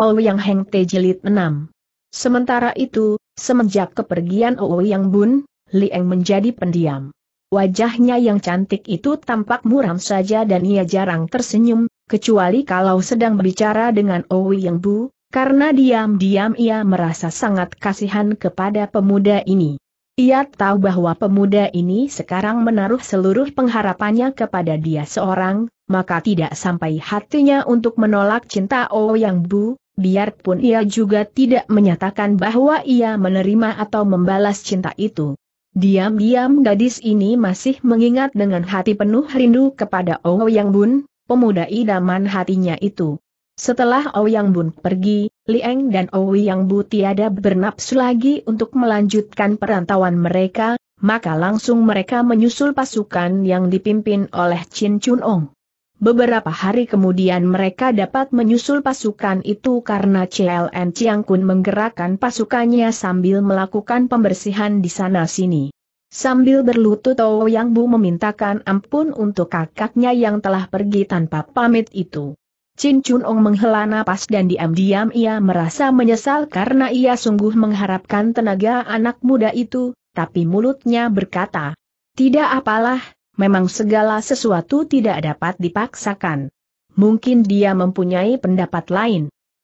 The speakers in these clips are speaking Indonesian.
Ouyang Heng Te Jilid 6. Sementara itu, semenjak kepergian Ouyang Bun, Lieng menjadi pendiam. Wajahnya yang cantik itu tampak muram saja dan ia jarang tersenyum, kecuali kalau sedang berbicara dengan Ouyang Bu, karena diam-diam ia merasa sangat kasihan kepada pemuda ini. Ia tahu bahwa pemuda ini sekarang menaruh seluruh pengharapannya kepada dia seorang, maka tidak sampai hatinya untuk menolak cinta Ouyang Bu, biarpun ia juga tidak menyatakan bahwa ia menerima atau membalas cinta itu. Diam-diam gadis ini masih mengingat dengan hati penuh rindu kepada Ouyang Bun, pemuda idaman hatinya itu. Setelah Ouyang Bun pergi, Lieng dan Ouyang Bu tiada bernapsu lagi untuk melanjutkan perantauan mereka, maka langsung mereka menyusul pasukan yang dipimpin oleh Chin Chun Ong. Beberapa hari kemudian mereka dapat menyusul pasukan itu karena CLN Chiang Kun menggerakkan pasukannya sambil melakukan pembersihan di sana-sini. Sambil berlutut Yang Bu memintakan ampun untuk kakaknya yang telah pergi tanpa pamit itu. Chin Chun Ong menghela napas dan diam-diam ia merasa menyesal karena ia sungguh mengharapkan tenaga anak muda itu, tapi mulutnya berkata, tidak apalah, memang segala sesuatu tidak dapat dipaksakan. Mungkin dia mempunyai pendapat lain.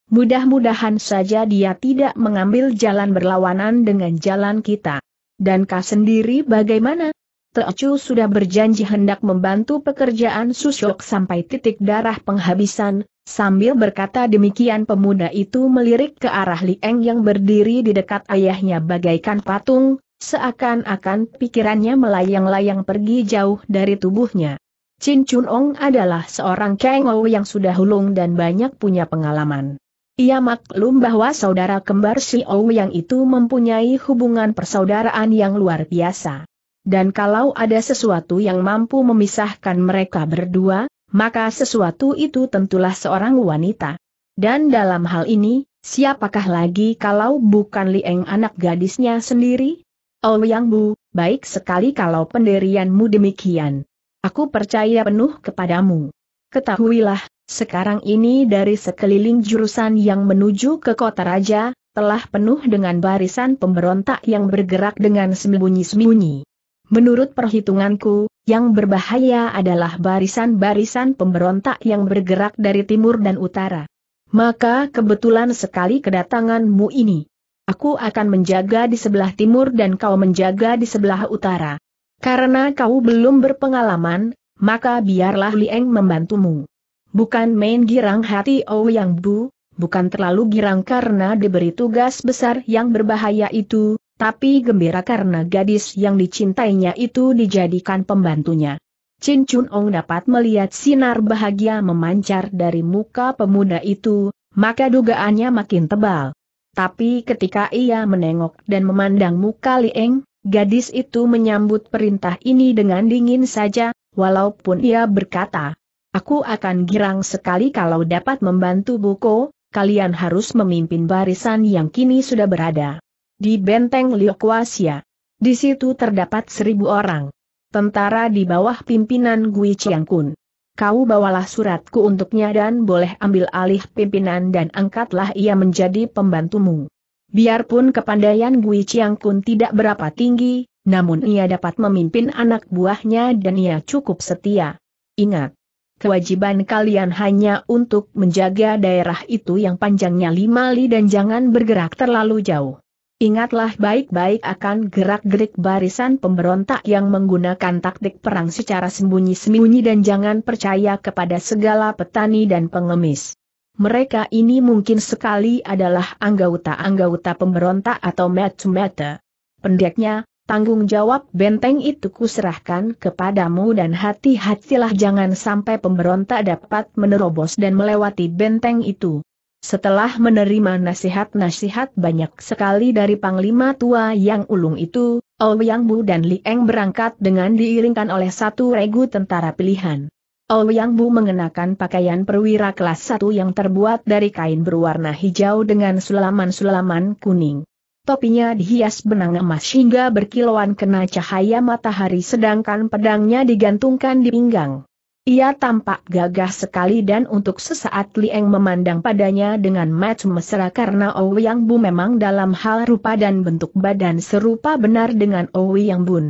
Mudah-mudahan saja dia tidak mengambil jalan berlawanan dengan jalan kita. Dan kau sendiri bagaimana? Teocu sudah berjanji hendak membantu pekerjaan Susyok sampai titik darah penghabisan, sambil berkata demikian pemuda itu melirik ke arah Lieng yang berdiri di dekat ayahnya bagaikan patung, Seakan-akan pikirannya melayang-layang pergi jauh dari tubuhnya. Chin Chun Ong adalah seorang Ou yang sudah hulung dan banyak punya pengalaman. Ia maklum bahwa saudara kembar si Ou yang itu mempunyai hubungan persaudaraan yang luar biasa. Dan kalau ada sesuatu yang mampu memisahkan mereka berdua, maka sesuatu itu tentulah seorang wanita. Dan dalam hal ini, siapakah lagi kalau bukan Li Eng anak gadisnya sendiri? Ouyang oh Bu, baik sekali kalau pendirianmu demikian. Aku percaya penuh kepadamu. Ketahuilah, sekarang ini dari sekeliling jurusan yang menuju ke kota raja, telah penuh dengan barisan pemberontak yang bergerak dengan sembunyi-sembunyi. Menurut perhitunganku, yang berbahaya adalah barisan-barisan pemberontak yang bergerak dari timur dan utara. Maka kebetulan sekali kedatanganmu ini. Aku akan menjaga di sebelah timur dan kau menjaga di sebelah utara. Karena kau belum berpengalaman, maka biarlah Lieng membantumu. Bukan main girang hati Ouyang oh Bu, bukan terlalu girang karena diberi tugas besar yang berbahaya itu, tapi gembira karena gadis yang dicintainya itu dijadikan pembantunya. Chin Chun Ong dapat melihat sinar bahagia memancar dari muka pemuda itu, maka dugaannya makin tebal. Tapi ketika ia menengok dan memandang muka Lieng, gadis itu menyambut perintah ini dengan dingin saja, walaupun ia berkata, Aku akan girang sekali kalau dapat membantu Buko, kalian harus memimpin barisan yang kini sudah berada di benteng Liokwasia. Di situ terdapat seribu orang. Tentara di bawah pimpinan Gui Chiang Kun kau bawalah suratku untuknya dan boleh ambil alih pimpinan dan angkatlah ia menjadi pembantumu. Biarpun kepandaian Gui Chiang Kun tidak berapa tinggi, namun ia dapat memimpin anak buahnya dan ia cukup setia. Ingat, kewajiban kalian hanya untuk menjaga daerah itu yang panjangnya lima li dan jangan bergerak terlalu jauh. Ingatlah baik-baik akan gerak-gerik barisan pemberontak yang menggunakan taktik perang secara sembunyi-sembunyi dan jangan percaya kepada segala petani dan pengemis. Mereka ini mungkin sekali adalah anggota-anggota pemberontak atau mata-mata. Pendeknya, tanggung jawab benteng itu kuserahkan kepadamu dan hati-hatilah jangan sampai pemberontak dapat menerobos dan melewati benteng itu. Setelah menerima nasihat-nasihat banyak sekali dari Panglima Tua yang ulung itu, Ouyang oh Bu dan Lieng berangkat dengan diiringkan oleh satu regu tentara pilihan. Ouyang oh Bu mengenakan pakaian perwira kelas 1 yang terbuat dari kain berwarna hijau dengan sulaman-sulaman kuning. Topinya dihias benang emas hingga berkilauan kena cahaya matahari sedangkan pedangnya digantungkan di pinggang. Ia tampak gagah sekali dan untuk sesaat Lieng memandang padanya dengan mata mesra karena Owi Yang Bu memang dalam hal rupa dan bentuk badan serupa benar dengan Owi Yang Bun.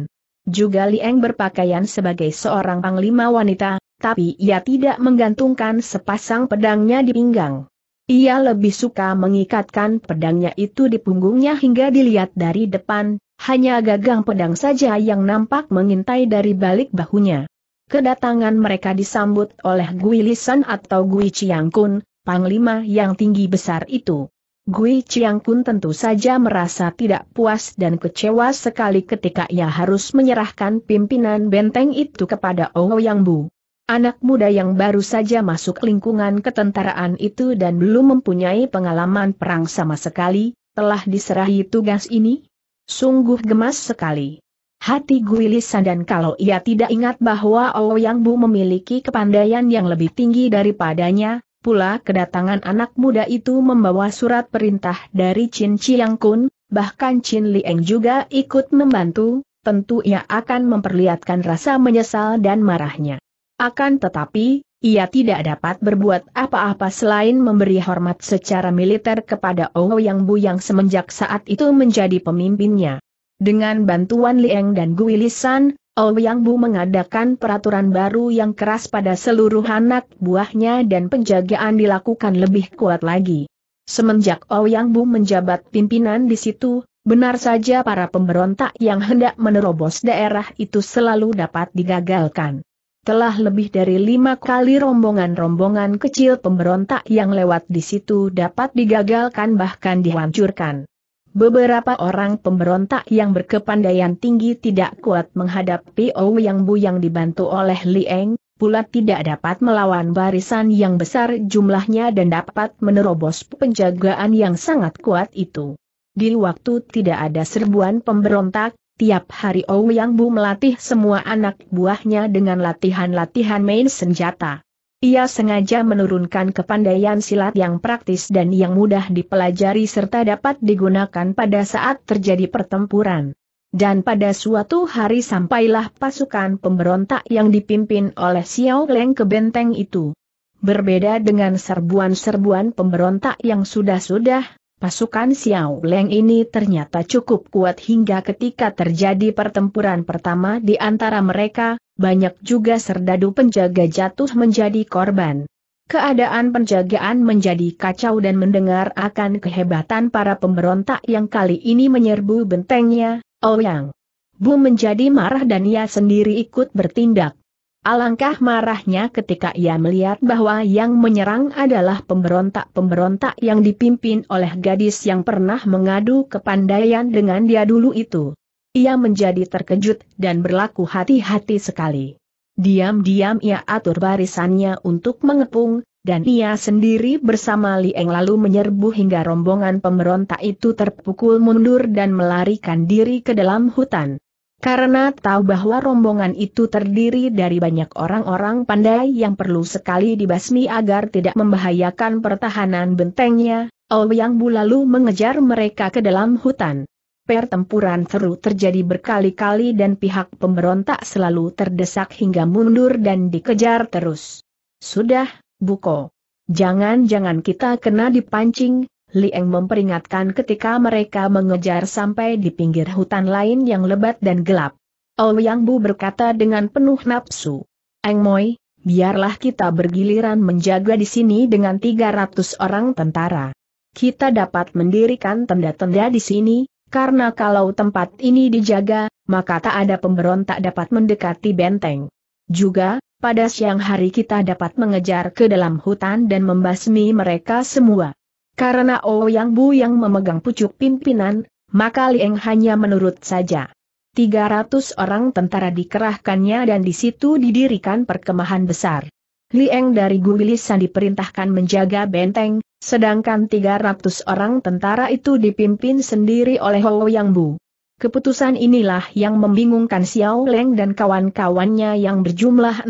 Juga Lieng berpakaian sebagai seorang panglima wanita, tapi ia tidak menggantungkan sepasang pedangnya di pinggang. Ia lebih suka mengikatkan pedangnya itu di punggungnya hingga dilihat dari depan, hanya gagang pedang saja yang nampak mengintai dari balik bahunya. Kedatangan mereka disambut oleh Gui Lisan atau Gui Chiang Kun, panglima yang tinggi besar itu. Gui Chiang Kun tentu saja merasa tidak puas dan kecewa sekali ketika ia harus menyerahkan pimpinan benteng itu kepada Ouyang Bu. Anak muda yang baru saja masuk lingkungan ketentaraan itu dan belum mempunyai pengalaman perang sama sekali, telah diserahi tugas ini? Sungguh gemas sekali. Hati Guilisan dan kalau ia tidak ingat bahwa Ouyang oh Bu memiliki kepandaian yang lebih tinggi daripadanya, pula kedatangan anak muda itu membawa surat perintah dari Chin Chiang Kun, bahkan Chin Lieng juga ikut membantu, tentu ia akan memperlihatkan rasa menyesal dan marahnya. Akan tetapi, ia tidak dapat berbuat apa-apa selain memberi hormat secara militer kepada Ouyang oh Bu yang semenjak saat itu menjadi pemimpinnya. Dengan bantuan Lieng dan Guilisan, Ouyang Bu mengadakan peraturan baru yang keras pada seluruh anak buahnya dan penjagaan dilakukan lebih kuat lagi. Semenjak Ouyang Bu menjabat pimpinan di situ, benar saja para pemberontak yang hendak menerobos daerah itu selalu dapat digagalkan. Telah lebih dari lima kali rombongan-rombongan kecil pemberontak yang lewat di situ dapat digagalkan bahkan dihancurkan. Beberapa orang pemberontak yang berkepandaian tinggi tidak kuat menghadapi Ou Yang Bu yang dibantu oleh Li Eng, pula tidak dapat melawan barisan yang besar jumlahnya dan dapat menerobos penjagaan yang sangat kuat itu. Di waktu tidak ada serbuan pemberontak, tiap hari Ou Yang Bu melatih semua anak buahnya dengan latihan-latihan main senjata. Ia sengaja menurunkan kepandaian silat yang praktis dan yang mudah dipelajari serta dapat digunakan pada saat terjadi pertempuran. Dan pada suatu hari sampailah pasukan pemberontak yang dipimpin oleh Xiao Leng ke benteng itu. Berbeda dengan serbuan-serbuan pemberontak yang sudah-sudah, Pasukan Xiao Leng ini ternyata cukup kuat hingga ketika terjadi pertempuran pertama di antara mereka, banyak juga serdadu penjaga jatuh menjadi korban. Keadaan penjagaan menjadi kacau dan mendengar akan kehebatan para pemberontak yang kali ini menyerbu bentengnya, Ouyang. Bu menjadi marah dan ia sendiri ikut bertindak. Alangkah marahnya ketika ia melihat bahwa yang menyerang adalah pemberontak-pemberontak yang dipimpin oleh gadis yang pernah mengadu kepandaian dengan dia dulu itu. Ia menjadi terkejut dan berlaku hati-hati sekali. Diam-diam ia atur barisannya untuk mengepung, dan ia sendiri bersama Lieng lalu menyerbu hingga rombongan pemberontak itu terpukul mundur dan melarikan diri ke dalam hutan. Karena tahu bahwa rombongan itu terdiri dari banyak orang-orang pandai yang perlu sekali dibasmi agar tidak membahayakan pertahanan bentengnya, Ouyang oh Bu lalu mengejar mereka ke dalam hutan. Pertempuran seru terjadi berkali-kali dan pihak pemberontak selalu terdesak hingga mundur dan dikejar terus. Sudah, Buko. Jangan-jangan kita kena dipancing, Lieng memperingatkan ketika mereka mengejar sampai di pinggir hutan lain yang lebat dan gelap. Ouyang Bu berkata dengan penuh nafsu. Eng Moi, biarlah kita bergiliran menjaga di sini dengan 300 orang tentara. Kita dapat mendirikan tenda-tenda di sini, karena kalau tempat ini dijaga, maka tak ada pemberontak dapat mendekati benteng. Juga, pada siang hari kita dapat mengejar ke dalam hutan dan membasmi mereka semua. Karena Ouyang oh Bu yang memegang pucuk pimpinan, maka Lieng hanya menurut saja. 300 orang tentara dikerahkannya dan di situ didirikan perkemahan besar. Lieng dari Gumilisan diperintahkan menjaga benteng, sedangkan 300 orang tentara itu dipimpin sendiri oleh Ouyang oh Bu. Keputusan inilah yang membingungkan Xiao Leng dan kawan-kawannya yang berjumlah 60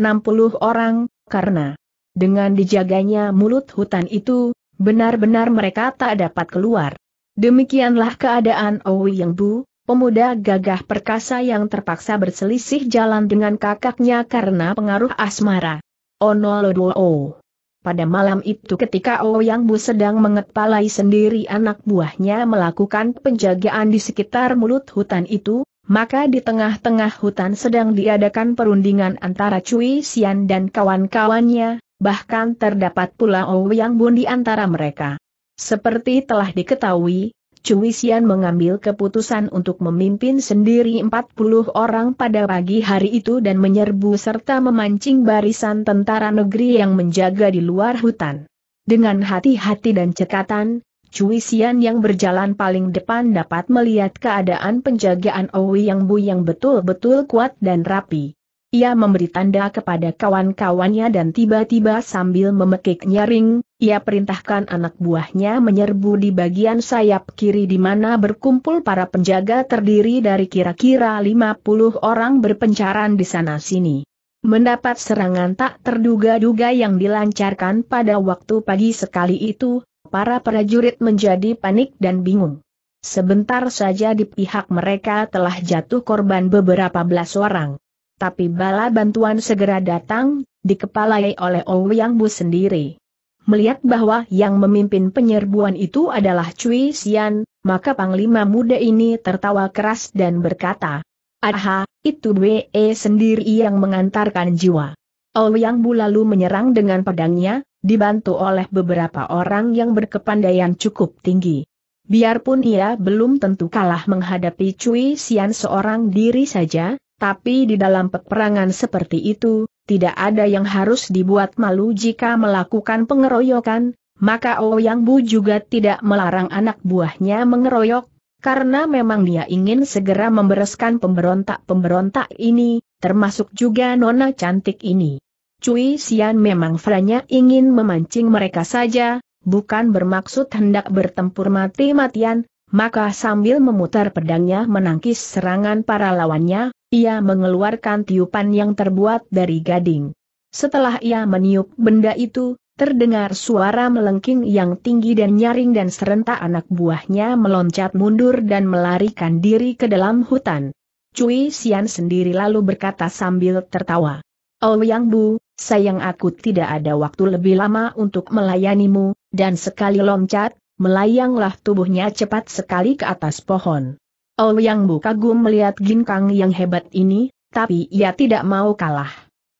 orang, karena dengan dijaganya mulut hutan itu, Benar-benar mereka tak dapat keluar. Demikianlah keadaan Owi Yang Bu, pemuda gagah perkasa yang terpaksa berselisih jalan dengan kakaknya karena pengaruh asmara. Ono Lodwo. Pada malam itu ketika Owi Yang Bu sedang mengepalai sendiri anak buahnya melakukan penjagaan di sekitar mulut hutan itu, maka di tengah-tengah hutan sedang diadakan perundingan antara Cui Sian dan kawan-kawannya, bahkan terdapat pula Ouyang Bun di antara mereka. Seperti telah diketahui, Cui Xian mengambil keputusan untuk memimpin sendiri 40 orang pada pagi hari itu dan menyerbu serta memancing barisan tentara negeri yang menjaga di luar hutan. Dengan hati-hati dan cekatan, Cui Xian yang berjalan paling depan dapat melihat keadaan penjagaan Owi Yang Bu yang betul-betul kuat dan rapi. Ia memberi tanda kepada kawan-kawannya dan tiba-tiba sambil memekik nyaring, ia perintahkan anak buahnya menyerbu di bagian sayap kiri di mana berkumpul para penjaga terdiri dari kira-kira 50 orang berpencaran di sana-sini. Mendapat serangan tak terduga-duga yang dilancarkan pada waktu pagi sekali itu, para prajurit menjadi panik dan bingung. Sebentar saja di pihak mereka telah jatuh korban beberapa belas orang. Tapi bala bantuan segera datang, dikepalai oleh Ouyang Bu sendiri. Melihat bahwa yang memimpin penyerbuan itu adalah Cui Xian, maka panglima muda ini tertawa keras dan berkata, Aha, itu Be sendiri yang mengantarkan jiwa. Ouyang Bu lalu menyerang dengan pedangnya, dibantu oleh beberapa orang yang berkepandaian cukup tinggi. Biarpun ia belum tentu kalah menghadapi Cui Xian seorang diri saja, tapi di dalam peperangan seperti itu, tidak ada yang harus dibuat malu jika melakukan pengeroyokan, maka Ouyang oh Bu juga tidak melarang anak buahnya mengeroyok, karena memang dia ingin segera membereskan pemberontak-pemberontak ini, termasuk juga nona cantik ini. Cui Sian memang Franya ingin memancing mereka saja, bukan bermaksud hendak bertempur mati-matian, maka sambil memutar pedangnya menangkis serangan para lawannya, ia mengeluarkan tiupan yang terbuat dari gading. Setelah ia meniup benda itu, terdengar suara melengking yang tinggi dan nyaring dan serentak anak buahnya meloncat mundur dan melarikan diri ke dalam hutan. Cui Xian sendiri lalu berkata sambil tertawa. Oh Yang Bu, sayang aku tidak ada waktu lebih lama untuk melayanimu, dan sekali loncat, melayanglah tubuhnya cepat sekali ke atas pohon. Oh, yang Bu kagum melihat ginkang yang hebat ini, tapi ia tidak mau kalah.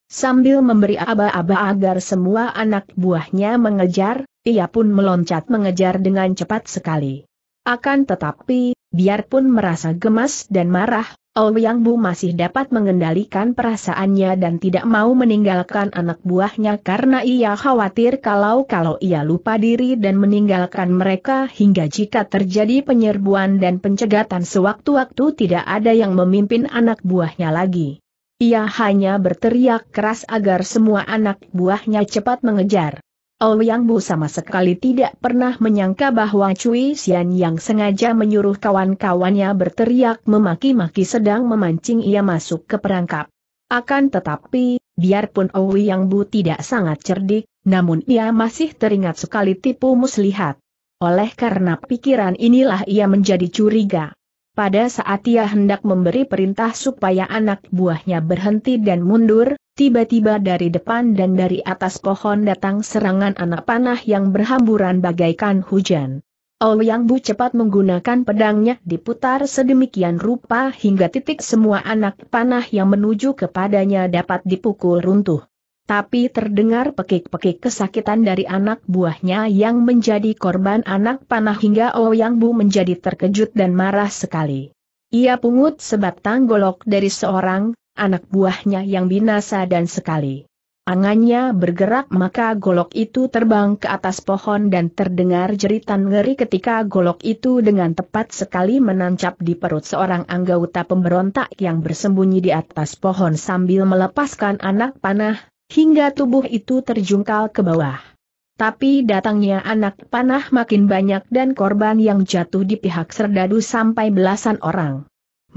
Sambil memberi aba-aba agar semua anak buahnya mengejar, ia pun meloncat mengejar dengan cepat sekali. Akan tetapi, biarpun merasa gemas dan marah, yang Bu masih dapat mengendalikan perasaannya dan tidak mau meninggalkan anak buahnya karena ia khawatir kalau-kalau ia lupa diri dan meninggalkan mereka hingga jika terjadi penyerbuan dan pencegatan sewaktu-waktu tidak ada yang memimpin anak buahnya lagi. Ia hanya berteriak keras agar semua anak buahnya cepat mengejar. Ouyang Bu sama sekali tidak pernah menyangka bahwa Cui Xian yang sengaja menyuruh kawan-kawannya berteriak memaki-maki sedang memancing ia masuk ke perangkap. Akan tetapi, biarpun Ouyang Bu tidak sangat cerdik, namun ia masih teringat sekali tipu muslihat. Oleh karena pikiran inilah ia menjadi curiga. Pada saat ia hendak memberi perintah supaya anak buahnya berhenti dan mundur, Tiba-tiba dari depan dan dari atas pohon datang serangan anak panah yang berhamburan bagaikan hujan. Oh Yang Bu cepat menggunakan pedangnya diputar sedemikian rupa hingga titik semua anak panah yang menuju kepadanya dapat dipukul runtuh. Tapi terdengar pekik-pekik kesakitan dari anak buahnya yang menjadi korban anak panah hingga Oh Yang Bu menjadi terkejut dan marah sekali. Ia pungut sebatang golok dari seorang, anak buahnya yang binasa dan sekali. Angannya bergerak maka golok itu terbang ke atas pohon dan terdengar jeritan ngeri ketika golok itu dengan tepat sekali menancap di perut seorang anggota pemberontak yang bersembunyi di atas pohon sambil melepaskan anak panah, hingga tubuh itu terjungkal ke bawah. Tapi datangnya anak panah makin banyak dan korban yang jatuh di pihak serdadu sampai belasan orang.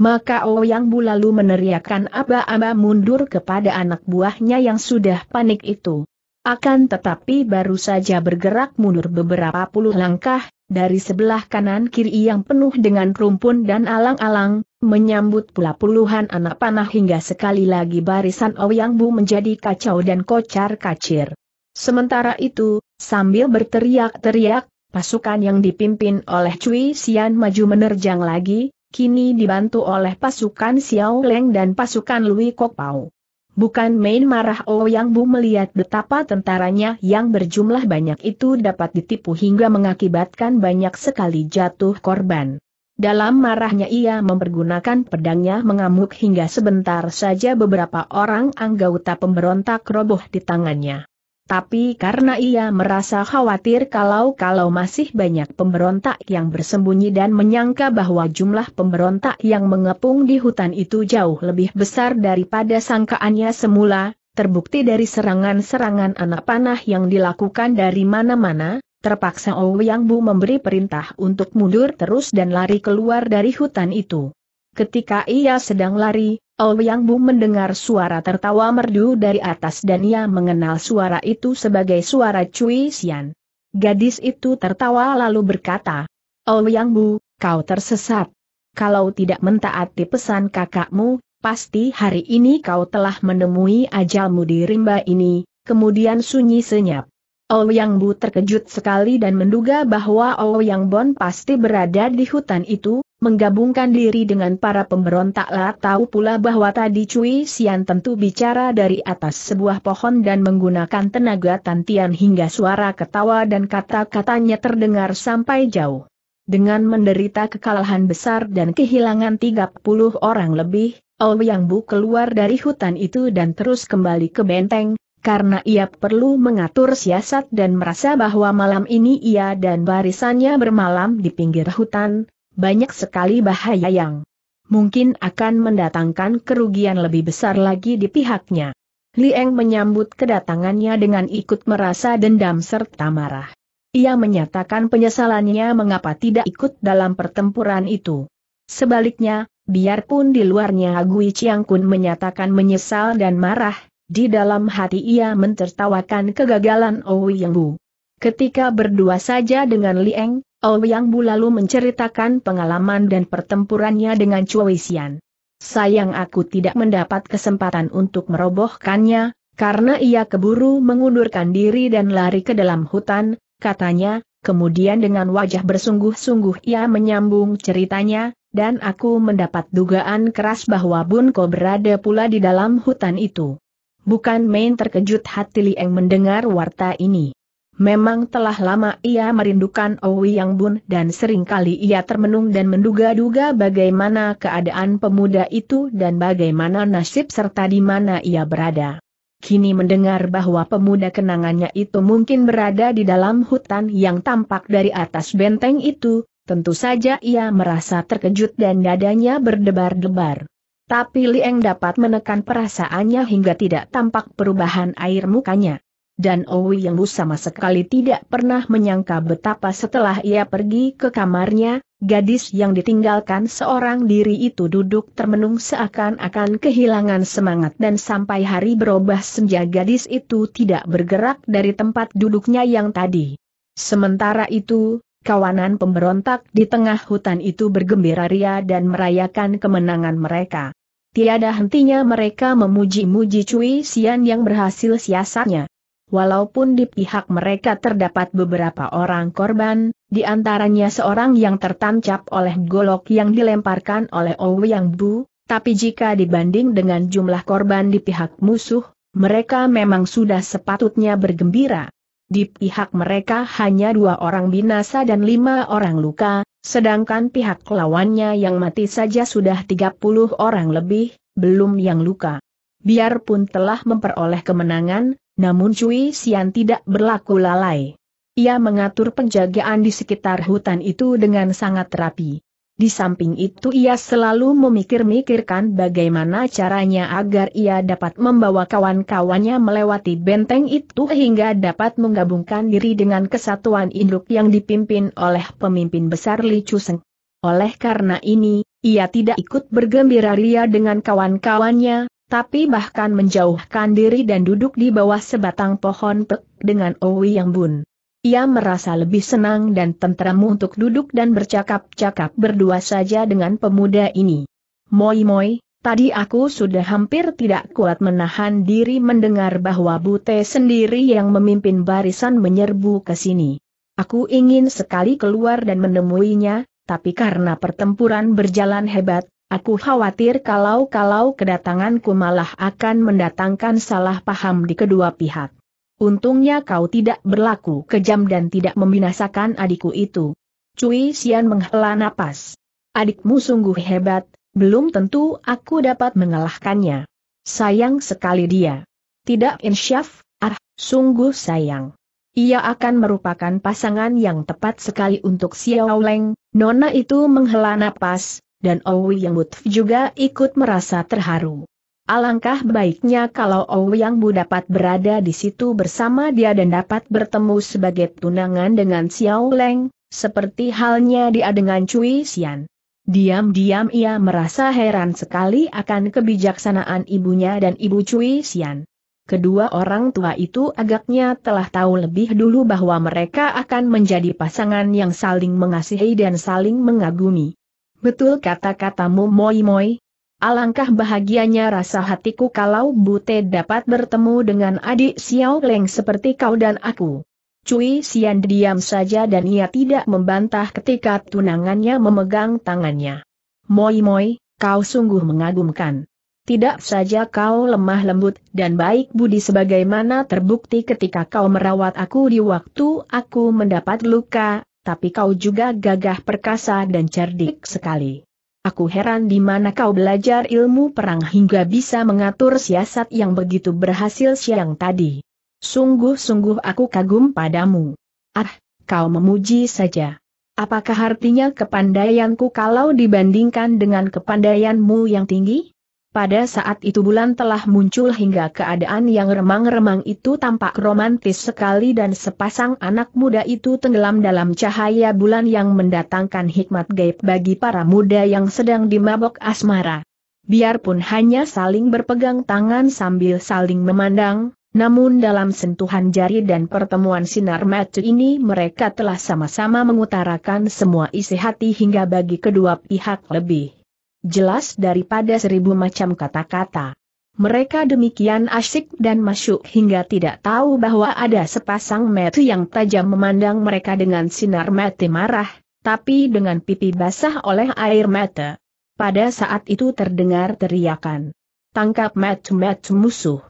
Maka Ouyang Bu lalu meneriakkan aba-aba mundur kepada anak buahnya yang sudah panik itu. Akan tetapi baru saja bergerak mundur beberapa puluh langkah, dari sebelah kanan kiri yang penuh dengan rumpun dan alang-alang, menyambut pula puluhan anak panah hingga sekali lagi barisan Ouyang Bu menjadi kacau dan kocar-kacir. Sementara itu, sambil berteriak-teriak, pasukan yang dipimpin oleh Cui Sian maju menerjang lagi, kini dibantu oleh pasukan Xiao Leng dan pasukan Lui Kok Pau. Bukan main marah Ouyang oh Bu melihat betapa tentaranya yang berjumlah banyak itu dapat ditipu hingga mengakibatkan banyak sekali jatuh korban. Dalam marahnya ia mempergunakan pedangnya mengamuk hingga sebentar saja beberapa orang anggota pemberontak roboh di tangannya. Tapi karena ia merasa khawatir kalau-kalau masih banyak pemberontak yang bersembunyi dan menyangka bahwa jumlah pemberontak yang mengepung di hutan itu jauh lebih besar daripada sangkaannya semula, terbukti dari serangan-serangan anak panah yang dilakukan dari mana-mana, terpaksa Ouyang Bu memberi perintah untuk mundur terus dan lari keluar dari hutan itu. Ketika ia sedang lari, yang Bu mendengar suara tertawa merdu dari atas dan ia mengenal suara itu sebagai suara Cui Xian. Gadis itu tertawa lalu berkata, Yang Bu, kau tersesat. Kalau tidak mentaati pesan kakakmu, pasti hari ini kau telah menemui ajalmu di rimba ini, kemudian sunyi senyap. Yang Bu terkejut sekali dan menduga bahwa Yang Bon pasti berada di hutan itu, menggabungkan diri dengan para pemberontak lah tahu pula bahwa tadi Cui Sian tentu bicara dari atas sebuah pohon dan menggunakan tenaga tantian hingga suara ketawa dan kata-katanya terdengar sampai jauh. Dengan menderita kekalahan besar dan kehilangan 30 orang lebih, Ouyang Bu keluar dari hutan itu dan terus kembali ke benteng, karena ia perlu mengatur siasat dan merasa bahwa malam ini ia dan barisannya bermalam di pinggir hutan, banyak sekali bahaya yang mungkin akan mendatangkan kerugian lebih besar lagi di pihaknya. Lieng menyambut kedatangannya dengan ikut merasa dendam serta marah. Ia menyatakan penyesalannya mengapa tidak ikut dalam pertempuran itu. Sebaliknya, biarpun di luarnya Gui Chiang Kun menyatakan menyesal dan marah, di dalam hati ia mentertawakan kegagalan Owi Yang Ketika berdua saja dengan Lieng, Ouyang Bu lalu menceritakan pengalaman dan pertempurannya dengan Xian. Sayang aku tidak mendapat kesempatan untuk merobohkannya, karena ia keburu mengundurkan diri dan lari ke dalam hutan, katanya, kemudian dengan wajah bersungguh-sungguh ia menyambung ceritanya, dan aku mendapat dugaan keras bahwa Bun Bunko berada pula di dalam hutan itu. Bukan main terkejut hati Lieng mendengar warta ini. Memang telah lama ia merindukan Owi Yang Bun dan seringkali ia termenung dan menduga-duga bagaimana keadaan pemuda itu dan bagaimana nasib serta di mana ia berada. Kini mendengar bahwa pemuda kenangannya itu mungkin berada di dalam hutan yang tampak dari atas benteng itu, tentu saja ia merasa terkejut dan dadanya berdebar-debar. Tapi Lieng dapat menekan perasaannya hingga tidak tampak perubahan air mukanya dan Owi Yenggu sama sekali tidak pernah menyangka betapa setelah ia pergi ke kamarnya, gadis yang ditinggalkan seorang diri itu duduk termenung seakan-akan kehilangan semangat dan sampai hari berubah senja gadis itu tidak bergerak dari tempat duduknya yang tadi. Sementara itu, kawanan pemberontak di tengah hutan itu bergembira ria dan merayakan kemenangan mereka. Tiada hentinya mereka memuji-muji Cui Sian yang berhasil siasatnya. Walaupun di pihak mereka terdapat beberapa orang korban, di antaranya seorang yang tertancap oleh golok yang dilemparkan oleh yang Bu, tapi jika dibanding dengan jumlah korban di pihak musuh, mereka memang sudah sepatutnya bergembira. Di pihak mereka hanya dua orang binasa dan lima orang luka, sedangkan pihak lawannya yang mati saja sudah 30 orang lebih, belum yang luka. Biarpun telah memperoleh kemenangan, namun Cui Sian tidak berlaku lalai. Ia mengatur penjagaan di sekitar hutan itu dengan sangat rapi. Di samping itu ia selalu memikir-mikirkan bagaimana caranya agar ia dapat membawa kawan-kawannya melewati benteng itu hingga dapat menggabungkan diri dengan kesatuan induk yang dipimpin oleh pemimpin besar Li Chuseng. Oleh karena ini, ia tidak ikut bergembira ria dengan kawan-kawannya, tapi bahkan menjauhkan diri dan duduk di bawah sebatang pohon pek dengan Owi yang bun. Ia merasa lebih senang dan tentram untuk duduk dan bercakap-cakap berdua saja dengan pemuda ini. Moi-moi, tadi aku sudah hampir tidak kuat menahan diri mendengar bahwa Bute sendiri yang memimpin barisan menyerbu ke sini. Aku ingin sekali keluar dan menemuinya, tapi karena pertempuran berjalan hebat, Aku khawatir kalau-kalau kedatanganku malah akan mendatangkan salah paham di kedua pihak. Untungnya kau tidak berlaku kejam dan tidak membinasakan adikku itu. Cui Xian menghela napas. Adikmu sungguh hebat, belum tentu aku dapat mengalahkannya. Sayang sekali dia. Tidak insyaf, ah, sungguh sayang. Ia akan merupakan pasangan yang tepat sekali untuk Xiao Leng, nona itu menghela napas, dan yang Butf juga ikut merasa terharu. Alangkah baiknya kalau yang Bu dapat berada di situ bersama dia dan dapat bertemu sebagai tunangan dengan Xiao Leng, seperti halnya dia dengan Cui Xian. Diam-diam ia merasa heran sekali akan kebijaksanaan ibunya dan ibu Cui Xian. Kedua orang tua itu agaknya telah tahu lebih dulu bahwa mereka akan menjadi pasangan yang saling mengasihi dan saling mengagumi. Betul kata-katamu moi-moi. Alangkah bahagianya rasa hatiku kalau Bute dapat bertemu dengan adik Xiao Leng seperti kau dan aku. Cui siang diam saja dan ia tidak membantah ketika tunangannya memegang tangannya. Moi Moi, kau sungguh mengagumkan. Tidak saja kau lemah lembut dan baik budi sebagaimana terbukti ketika kau merawat aku di waktu aku mendapat luka, tapi kau juga gagah perkasa dan cerdik sekali. Aku heran di mana kau belajar ilmu perang hingga bisa mengatur siasat yang begitu berhasil siang tadi. Sungguh-sungguh aku kagum padamu. Ah, kau memuji saja. Apakah artinya kepandaianku kalau dibandingkan dengan kepandaianmu yang tinggi? Pada saat itu bulan telah muncul hingga keadaan yang remang-remang itu tampak romantis sekali dan sepasang anak muda itu tenggelam dalam cahaya bulan yang mendatangkan hikmat gaib bagi para muda yang sedang dimabok asmara. Biarpun hanya saling berpegang tangan sambil saling memandang, namun dalam sentuhan jari dan pertemuan sinar mata ini mereka telah sama-sama mengutarakan semua isi hati hingga bagi kedua pihak lebih jelas daripada seribu macam kata-kata. Mereka demikian asyik dan masyuk hingga tidak tahu bahwa ada sepasang mata yang tajam memandang mereka dengan sinar mata marah, tapi dengan pipi basah oleh air mata. Pada saat itu terdengar teriakan. Tangkap mata-mata musuh.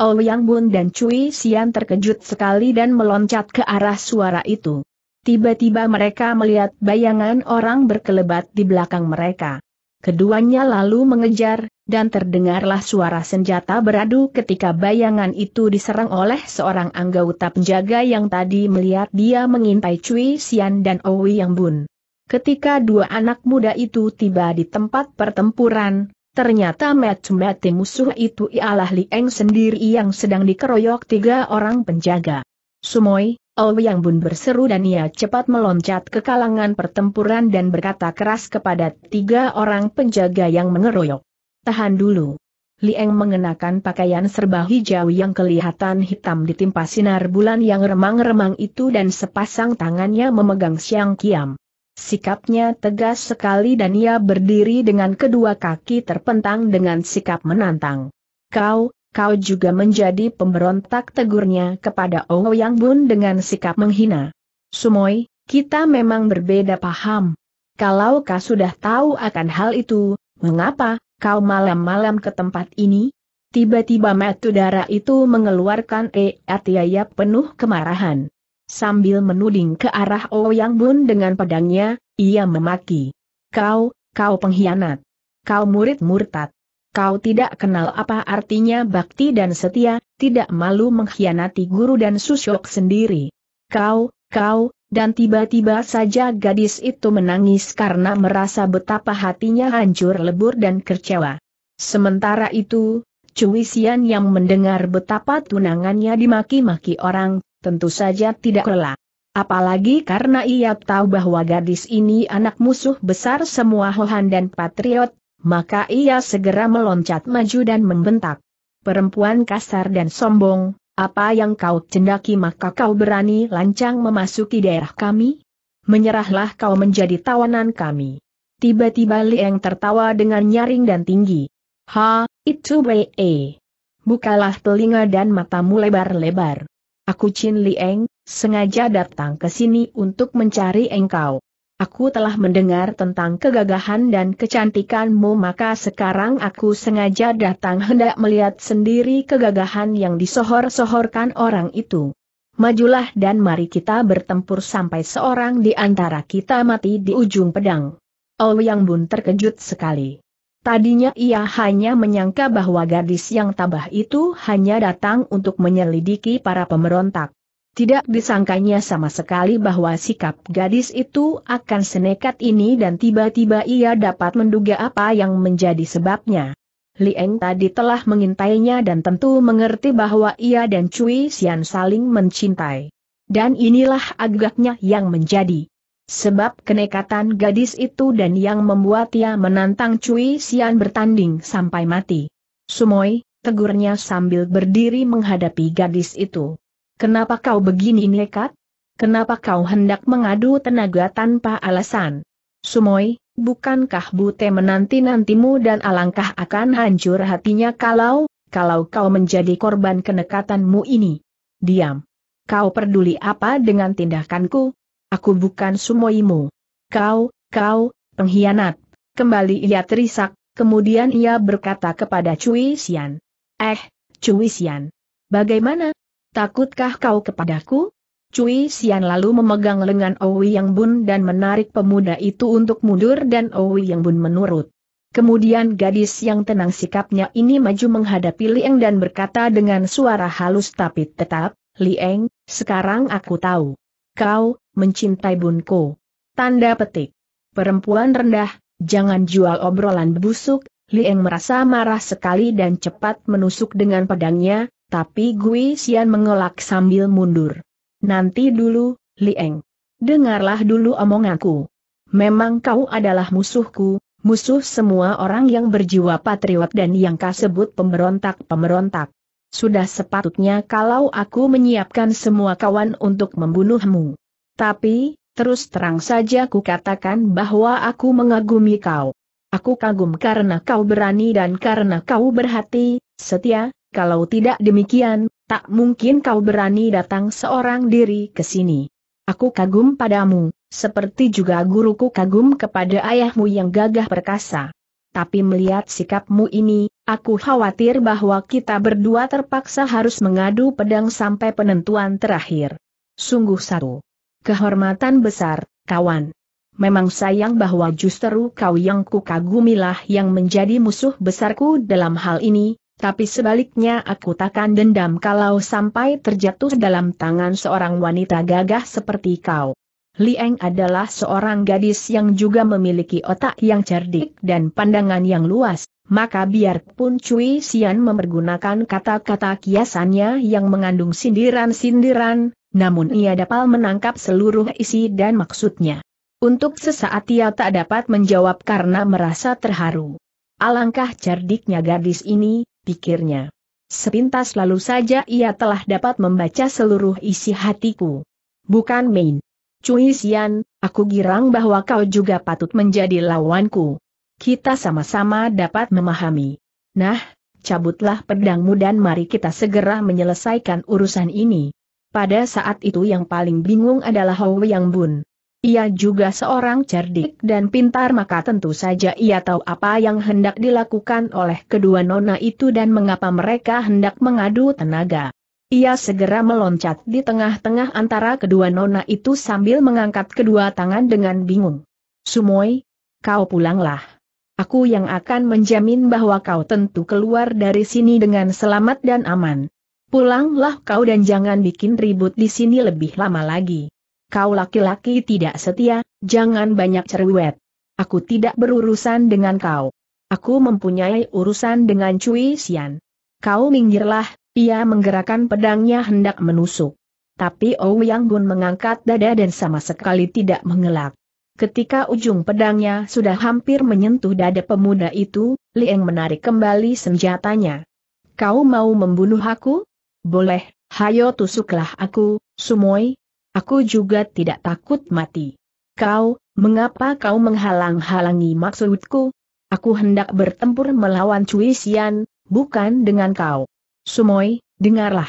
Ouyang Bun dan Cui Sian terkejut sekali dan meloncat ke arah suara itu. Tiba-tiba mereka melihat bayangan orang berkelebat di belakang mereka. Keduanya lalu mengejar, dan terdengarlah suara senjata beradu ketika bayangan itu diserang oleh seorang anggota penjaga yang tadi melihat dia mengintai Cui Xian dan Owi Yang Bun. Ketika dua anak muda itu tiba di tempat pertempuran, ternyata mati-mati musuh itu ialah Li Eng sendiri yang sedang dikeroyok tiga orang penjaga. Sumoy, yang Bun berseru dan ia cepat meloncat ke kalangan pertempuran dan berkata keras kepada tiga orang penjaga yang mengeroyok. Tahan dulu. Lieng mengenakan pakaian serba hijau yang kelihatan hitam ditimpa sinar bulan yang remang-remang itu dan sepasang tangannya memegang siang kiam. Sikapnya tegas sekali dan ia berdiri dengan kedua kaki terpentang dengan sikap menantang. Kau, kau juga menjadi pemberontak tegurnya kepada Ouyang Bun dengan sikap menghina. Sumoy, kita memang berbeda paham. Kalau kau sudah tahu akan hal itu, mengapa kau malam-malam ke tempat ini? Tiba-tiba Matudara itu mengeluarkan e penuh kemarahan. Sambil menuding ke arah Ouyang Bun dengan pedangnya, ia memaki. Kau, kau pengkhianat. Kau murid murtad kau tidak kenal apa artinya bakti dan setia, tidak malu mengkhianati guru dan susyok sendiri. Kau, kau, dan tiba-tiba saja gadis itu menangis karena merasa betapa hatinya hancur lebur dan kecewa. Sementara itu, Cuisian yang mendengar betapa tunangannya dimaki-maki orang, tentu saja tidak rela. Apalagi karena ia tahu bahwa gadis ini anak musuh besar semua Hohan dan Patriot, maka ia segera meloncat maju dan membentak. Perempuan kasar dan sombong, apa yang kau cendaki maka kau berani lancang memasuki daerah kami? Menyerahlah kau menjadi tawanan kami. Tiba-tiba Li Eng tertawa dengan nyaring dan tinggi. Ha, itu be. Bukalah telinga dan matamu lebar-lebar. Aku Chin Eng, sengaja datang ke sini untuk mencari engkau. Aku telah mendengar tentang kegagahan dan kecantikanmu maka sekarang aku sengaja datang hendak melihat sendiri kegagahan yang disohor-sohorkan orang itu. Majulah dan mari kita bertempur sampai seorang di antara kita mati di ujung pedang. Ouyang oh, Bun terkejut sekali. Tadinya ia hanya menyangka bahwa gadis yang tabah itu hanya datang untuk menyelidiki para pemberontak. Tidak disangkanya sama sekali bahwa sikap gadis itu akan senekat ini dan tiba-tiba ia dapat menduga apa yang menjadi sebabnya. Lieng tadi telah mengintainya dan tentu mengerti bahwa ia dan Cui Xian saling mencintai. Dan inilah agaknya yang menjadi sebab kenekatan gadis itu dan yang membuat ia menantang Cui Xian bertanding sampai mati. Sumoi tegurnya sambil berdiri menghadapi gadis itu. Kenapa kau begini nekat? Kenapa kau hendak mengadu tenaga tanpa alasan? Sumoi, bukankah Bute menanti-nantimu dan alangkah akan hancur hatinya kalau, kalau kau menjadi korban kenekatanmu ini? Diam. Kau peduli apa dengan tindakanku? Aku bukan sumoimu. Kau, kau, pengkhianat. Kembali ia terisak, kemudian ia berkata kepada Cui Xian. Eh, Cui Xian. Bagaimana, Takutkah kau kepadaku? Cui Xian lalu memegang lengan Owi Yang Bun dan menarik pemuda itu untuk mundur dan Owi Yang Bun menurut. Kemudian gadis yang tenang sikapnya ini maju menghadapi Lieng dan berkata dengan suara halus tapi tetap, Lieng, sekarang aku tahu. Kau, mencintai Bunku. Tanda petik. Perempuan rendah, jangan jual obrolan busuk, Lieng merasa marah sekali dan cepat menusuk dengan pedangnya, tapi Gui sian mengelak sambil mundur. Nanti dulu, Lieng. Dengarlah dulu omonganku. Memang kau adalah musuhku, musuh semua orang yang berjiwa patriot dan yang kasebut pemberontak-pemberontak. Sudah sepatutnya kalau aku menyiapkan semua kawan untuk membunuhmu. Tapi, terus terang saja ku katakan bahwa aku mengagumi kau. Aku kagum karena kau berani dan karena kau berhati, setia, kalau tidak demikian, tak mungkin kau berani datang seorang diri ke sini. Aku kagum padamu, seperti juga guruku kagum kepada ayahmu yang gagah perkasa. Tapi melihat sikapmu ini, aku khawatir bahwa kita berdua terpaksa harus mengadu pedang sampai penentuan terakhir. Sungguh satu. Kehormatan besar, kawan. Memang sayang bahwa justru kau yang kukagumilah yang menjadi musuh besarku dalam hal ini, tapi sebaliknya aku takkan dendam kalau sampai terjatuh dalam tangan seorang wanita gagah seperti kau. Liang adalah seorang gadis yang juga memiliki otak yang cerdik dan pandangan yang luas, maka biarpun Cui Xian mempergunakan kata-kata kiasannya yang mengandung sindiran-sindiran, namun ia dapat menangkap seluruh isi dan maksudnya. Untuk sesaat ia tak dapat menjawab karena merasa terharu. Alangkah cerdiknya gadis ini, pikirnya. Sepintas lalu saja ia telah dapat membaca seluruh isi hatiku. Bukan main. Cui Xian, aku girang bahwa kau juga patut menjadi lawanku. Kita sama-sama dapat memahami. Nah, cabutlah pedangmu dan mari kita segera menyelesaikan urusan ini. Pada saat itu yang paling bingung adalah Hou Yang Bun. Ia juga seorang cerdik dan pintar maka tentu saja ia tahu apa yang hendak dilakukan oleh kedua nona itu dan mengapa mereka hendak mengadu tenaga. Ia segera meloncat di tengah-tengah antara kedua nona itu sambil mengangkat kedua tangan dengan bingung. Sumoy, kau pulanglah. Aku yang akan menjamin bahwa kau tentu keluar dari sini dengan selamat dan aman. Pulanglah kau dan jangan bikin ribut di sini lebih lama lagi kau laki-laki tidak setia, jangan banyak cerewet. Aku tidak berurusan dengan kau. Aku mempunyai urusan dengan Cui Xian. Kau minggirlah, ia menggerakkan pedangnya hendak menusuk. Tapi Ouyang Gun mengangkat dada dan sama sekali tidak mengelak. Ketika ujung pedangnya sudah hampir menyentuh dada pemuda itu, Liang menarik kembali senjatanya. Kau mau membunuh aku? Boleh, hayo tusuklah aku, Sumoy, Aku juga tidak takut mati. Kau, mengapa kau menghalang-halangi maksudku? Aku hendak bertempur melawan Cui Xian, bukan dengan kau. Sumoy, dengarlah.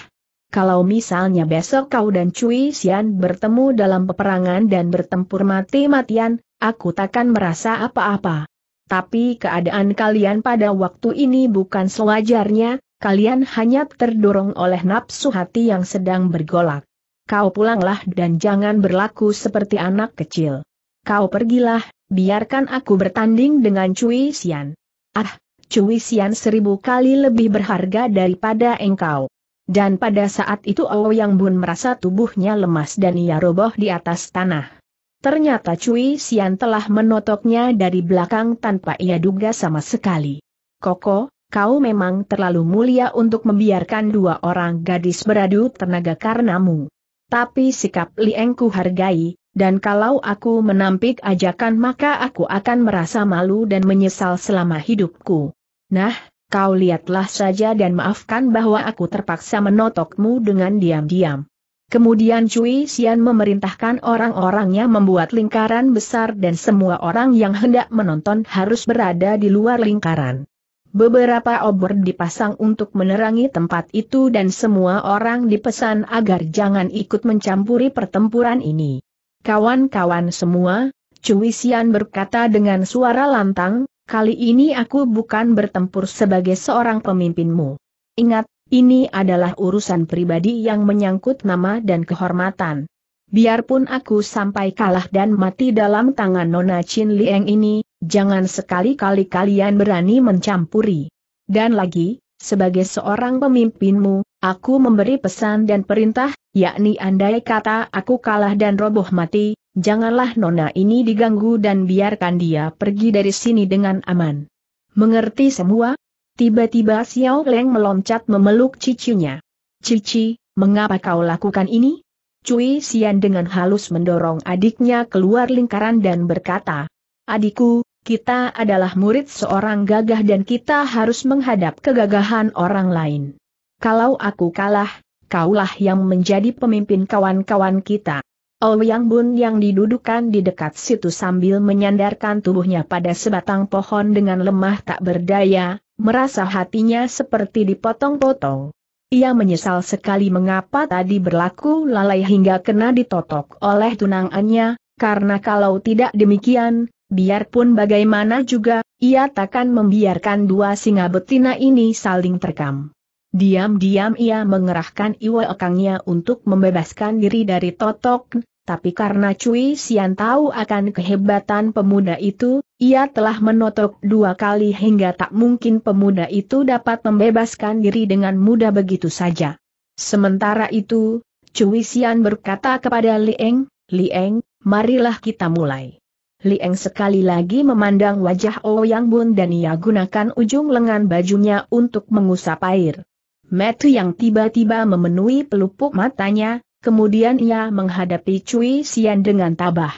Kalau misalnya besok kau dan Cui Xian bertemu dalam peperangan dan bertempur mati-matian, aku takkan merasa apa-apa. Tapi keadaan kalian pada waktu ini bukan sewajarnya, kalian hanya terdorong oleh nafsu hati yang sedang bergolak kau pulanglah dan jangan berlaku seperti anak kecil. Kau pergilah, biarkan aku bertanding dengan Cui Xian. Ah, Cui Xian seribu kali lebih berharga daripada engkau. Dan pada saat itu Yang Bun merasa tubuhnya lemas dan ia roboh di atas tanah. Ternyata Cui Xian telah menotoknya dari belakang tanpa ia duga sama sekali. Koko, kau memang terlalu mulia untuk membiarkan dua orang gadis beradu tenaga karenamu tapi sikap Lieng hargai, dan kalau aku menampik ajakan maka aku akan merasa malu dan menyesal selama hidupku. Nah, kau lihatlah saja dan maafkan bahwa aku terpaksa menotokmu dengan diam-diam. Kemudian Cui Xian memerintahkan orang-orangnya membuat lingkaran besar dan semua orang yang hendak menonton harus berada di luar lingkaran. Beberapa obor dipasang untuk menerangi tempat itu dan semua orang dipesan agar jangan ikut mencampuri pertempuran ini. Kawan-kawan semua, Cuisian berkata dengan suara lantang, kali ini aku bukan bertempur sebagai seorang pemimpinmu. Ingat, ini adalah urusan pribadi yang menyangkut nama dan kehormatan biarpun aku sampai kalah dan mati dalam tangan Nona Chin Lieng ini, jangan sekali-kali kalian berani mencampuri. Dan lagi, sebagai seorang pemimpinmu, aku memberi pesan dan perintah, yakni andai kata aku kalah dan roboh mati, janganlah Nona ini diganggu dan biarkan dia pergi dari sini dengan aman. Mengerti semua? Tiba-tiba Xiao Leng meloncat memeluk cicinya. Cici, mengapa kau lakukan ini? Cui Sian dengan halus mendorong adiknya keluar lingkaran dan berkata, Adikku, kita adalah murid seorang gagah dan kita harus menghadap kegagahan orang lain. Kalau aku kalah, kaulah yang menjadi pemimpin kawan-kawan kita. Yang Bun yang didudukan di dekat situ sambil menyandarkan tubuhnya pada sebatang pohon dengan lemah tak berdaya, merasa hatinya seperti dipotong-potong. Ia menyesal sekali mengapa tadi berlaku lalai hingga kena ditotok oleh tunangannya, karena kalau tidak demikian, biarpun bagaimana juga, ia takkan membiarkan dua singa betina ini saling terkam. Diam-diam ia mengerahkan iwa ekangnya untuk membebaskan diri dari totok, tapi karena Cui Sian tahu akan kehebatan pemuda itu, ia telah menotok dua kali hingga tak mungkin pemuda itu dapat membebaskan diri dengan mudah begitu saja. Sementara itu, Cui Sian berkata kepada Lieng, Lieng, marilah kita mulai. Lieng sekali lagi memandang wajah Ouyang Bun dan ia gunakan ujung lengan bajunya untuk mengusap air. Metu yang tiba-tiba memenuhi pelupuk matanya, Kemudian ia menghadapi Cui Xian dengan tabah.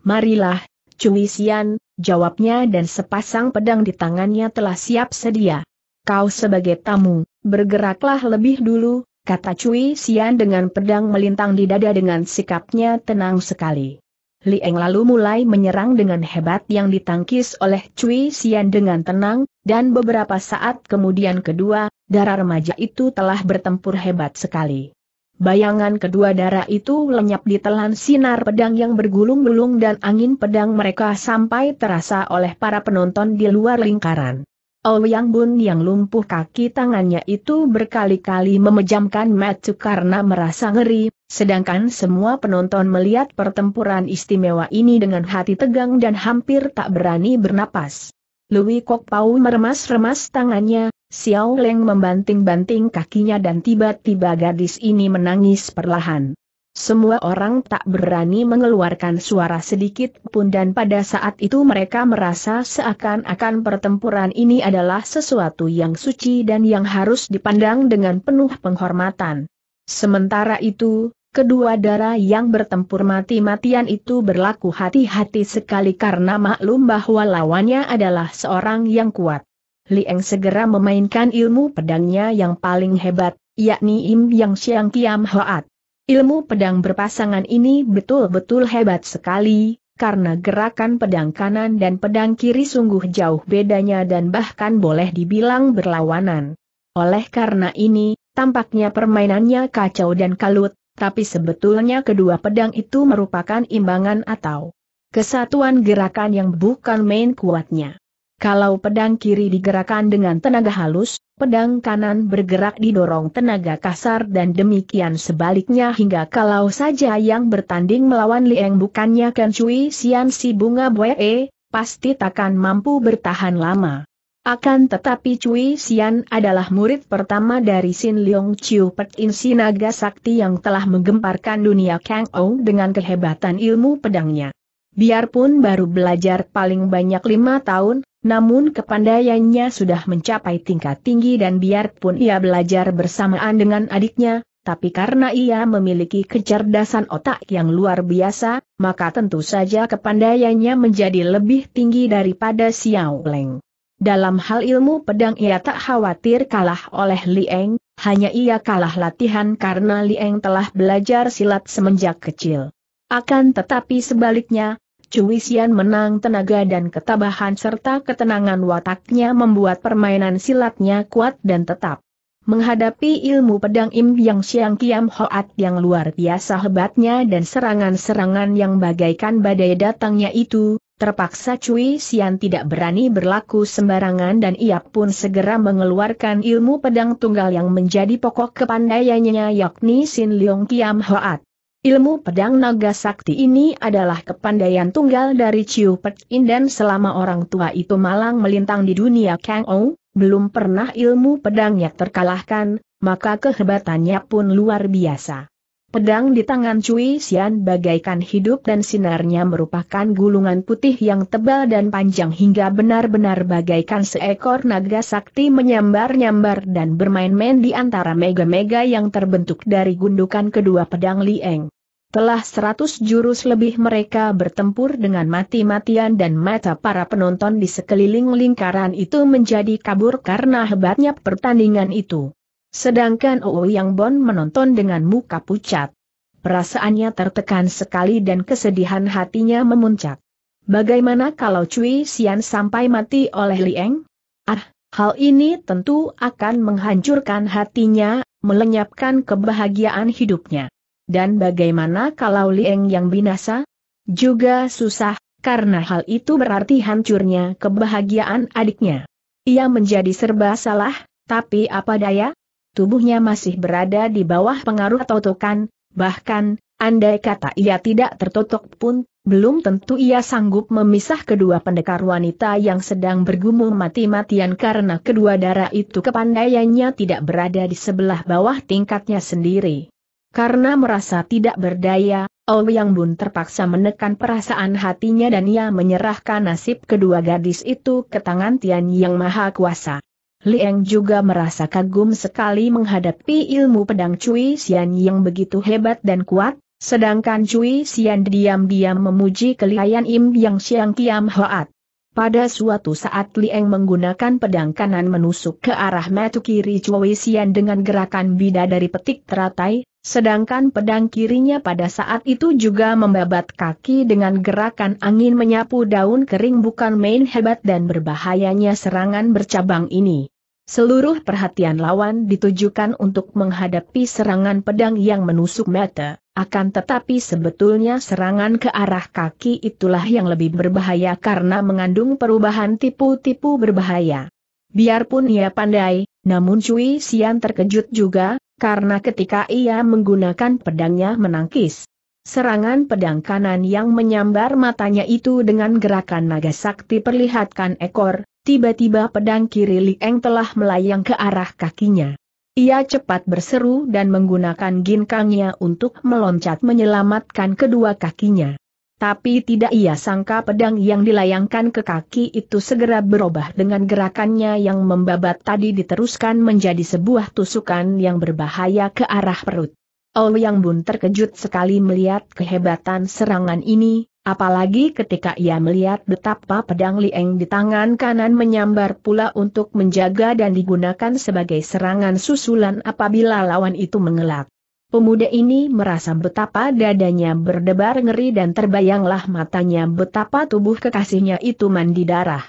Marilah, Cui Xian, jawabnya dan sepasang pedang di tangannya telah siap sedia. Kau sebagai tamu, bergeraklah lebih dulu, kata Cui Xian dengan pedang melintang di dada dengan sikapnya tenang sekali. Li Lieng lalu mulai menyerang dengan hebat yang ditangkis oleh Cui Xian dengan tenang, dan beberapa saat kemudian kedua, darah remaja itu telah bertempur hebat sekali bayangan kedua darah itu lenyap di telan sinar pedang yang bergulung-gulung dan angin pedang mereka sampai terasa oleh para penonton di luar lingkaran. Oh yang Bun yang lumpuh kaki tangannya itu berkali-kali memejamkan mata karena merasa ngeri, sedangkan semua penonton melihat pertempuran istimewa ini dengan hati tegang dan hampir tak berani bernapas. Louis Kok Pau meremas-remas tangannya, Xiao Leng membanting-banting kakinya dan tiba-tiba gadis ini menangis perlahan. Semua orang tak berani mengeluarkan suara sedikit pun dan pada saat itu mereka merasa seakan-akan pertempuran ini adalah sesuatu yang suci dan yang harus dipandang dengan penuh penghormatan. Sementara itu, kedua darah yang bertempur mati-matian itu berlaku hati-hati sekali karena maklum bahwa lawannya adalah seorang yang kuat. Lieng segera memainkan ilmu pedangnya yang paling hebat, yakni Im Yang Siang Kiam Hoat. Ilmu pedang berpasangan ini betul-betul hebat sekali, karena gerakan pedang kanan dan pedang kiri sungguh jauh bedanya dan bahkan boleh dibilang berlawanan. Oleh karena ini, tampaknya permainannya kacau dan kalut, tapi sebetulnya kedua pedang itu merupakan imbangan atau kesatuan gerakan yang bukan main kuatnya. Kalau pedang kiri digerakkan dengan tenaga halus, pedang kanan bergerak didorong tenaga kasar dan demikian sebaliknya hingga kalau saja yang bertanding melawan Lieng bukannya Ken Cui Sian si bunga eh, pasti takkan mampu bertahan lama. Akan tetapi Cui Sian adalah murid pertama dari Sin Leong Chiu Pek In Naga Sakti yang telah menggemparkan dunia Kang Ou dengan kehebatan ilmu pedangnya. Biarpun baru belajar paling banyak lima tahun, namun kepandaiannya sudah mencapai tingkat tinggi dan biarpun ia belajar bersamaan dengan adiknya, tapi karena ia memiliki kecerdasan otak yang luar biasa, maka tentu saja kepandaiannya menjadi lebih tinggi daripada Xiao Leng. Dalam hal ilmu pedang ia tak khawatir kalah oleh Li Eng, hanya ia kalah latihan karena Li Eng telah belajar silat semenjak kecil. Akan tetapi sebaliknya, Cui Cuisian menang tenaga dan ketabahan serta ketenangan wataknya membuat permainan silatnya kuat dan tetap. Menghadapi ilmu pedang Im Yang Siang Kiam Hoat yang luar biasa hebatnya dan serangan-serangan yang bagaikan badai datangnya itu, terpaksa Cui Xian tidak berani berlaku sembarangan dan ia pun segera mengeluarkan ilmu pedang tunggal yang menjadi pokok kepandaiannya yakni Sin Leong Kiam Hoat. Ilmu pedang naga sakti ini adalah kepandaian tunggal dari Chiu Pet In dan selama orang tua itu malang melintang di dunia Kang Ou, belum pernah ilmu pedangnya terkalahkan, maka kehebatannya pun luar biasa. Pedang di tangan Cui Xian bagaikan hidup dan sinarnya merupakan gulungan putih yang tebal dan panjang hingga benar-benar bagaikan seekor naga sakti menyambar-nyambar dan bermain-main di antara mega-mega yang terbentuk dari gundukan kedua pedang Lieng. Telah seratus jurus lebih mereka bertempur dengan mati-matian dan mata para penonton di sekeliling lingkaran itu menjadi kabur karena hebatnya pertandingan itu. Sedangkan Yang Bon menonton dengan muka pucat. Perasaannya tertekan sekali dan kesedihan hatinya memuncak. Bagaimana kalau Cui Xian sampai mati oleh Lieng? Ah, hal ini tentu akan menghancurkan hatinya, melenyapkan kebahagiaan hidupnya. Dan bagaimana kalau Lieng yang binasa? Juga susah, karena hal itu berarti hancurnya kebahagiaan adiknya. Ia menjadi serba salah, tapi apa daya? tubuhnya masih berada di bawah pengaruh totokan, bahkan, andai kata ia tidak tertotok pun, belum tentu ia sanggup memisah kedua pendekar wanita yang sedang bergumul mati-matian karena kedua darah itu kepandaiannya tidak berada di sebelah bawah tingkatnya sendiri. Karena merasa tidak berdaya, Ouyang Bun terpaksa menekan perasaan hatinya dan ia menyerahkan nasib kedua gadis itu ke tangan Tian Yang Maha Kuasa. Lieng juga merasa kagum sekali menghadapi ilmu pedang Cui Xian yang begitu hebat dan kuat, sedangkan Cui Xian diam-diam memuji kelihayan Im Yang Xiang Kiam Hoat. Pada suatu saat Lieng menggunakan pedang kanan menusuk ke arah mata kiri Cui Xian dengan gerakan bida dari petik teratai, sedangkan pedang kirinya pada saat itu juga membabat kaki dengan gerakan angin menyapu daun kering bukan main hebat dan berbahayanya serangan bercabang ini. Seluruh perhatian lawan ditujukan untuk menghadapi serangan pedang yang menusuk mata, akan tetapi sebetulnya serangan ke arah kaki itulah yang lebih berbahaya karena mengandung perubahan tipu-tipu berbahaya. Biarpun ia pandai, namun Cui Sian terkejut juga, karena ketika ia menggunakan pedangnya menangkis. Serangan pedang kanan yang menyambar matanya itu dengan gerakan naga sakti perlihatkan ekor, Tiba-tiba pedang kiri Li Eng telah melayang ke arah kakinya. Ia cepat berseru dan menggunakan ginkangnya untuk meloncat menyelamatkan kedua kakinya. Tapi tidak ia sangka pedang yang dilayangkan ke kaki itu segera berubah dengan gerakannya yang membabat tadi diteruskan menjadi sebuah tusukan yang berbahaya ke arah perut. Ouyang Bun terkejut sekali melihat kehebatan serangan ini, apalagi ketika ia melihat betapa pedang Lieng di tangan kanan menyambar pula untuk menjaga dan digunakan sebagai serangan susulan apabila lawan itu mengelak. Pemuda ini merasa betapa dadanya berdebar ngeri dan terbayanglah matanya betapa tubuh kekasihnya itu mandi darah.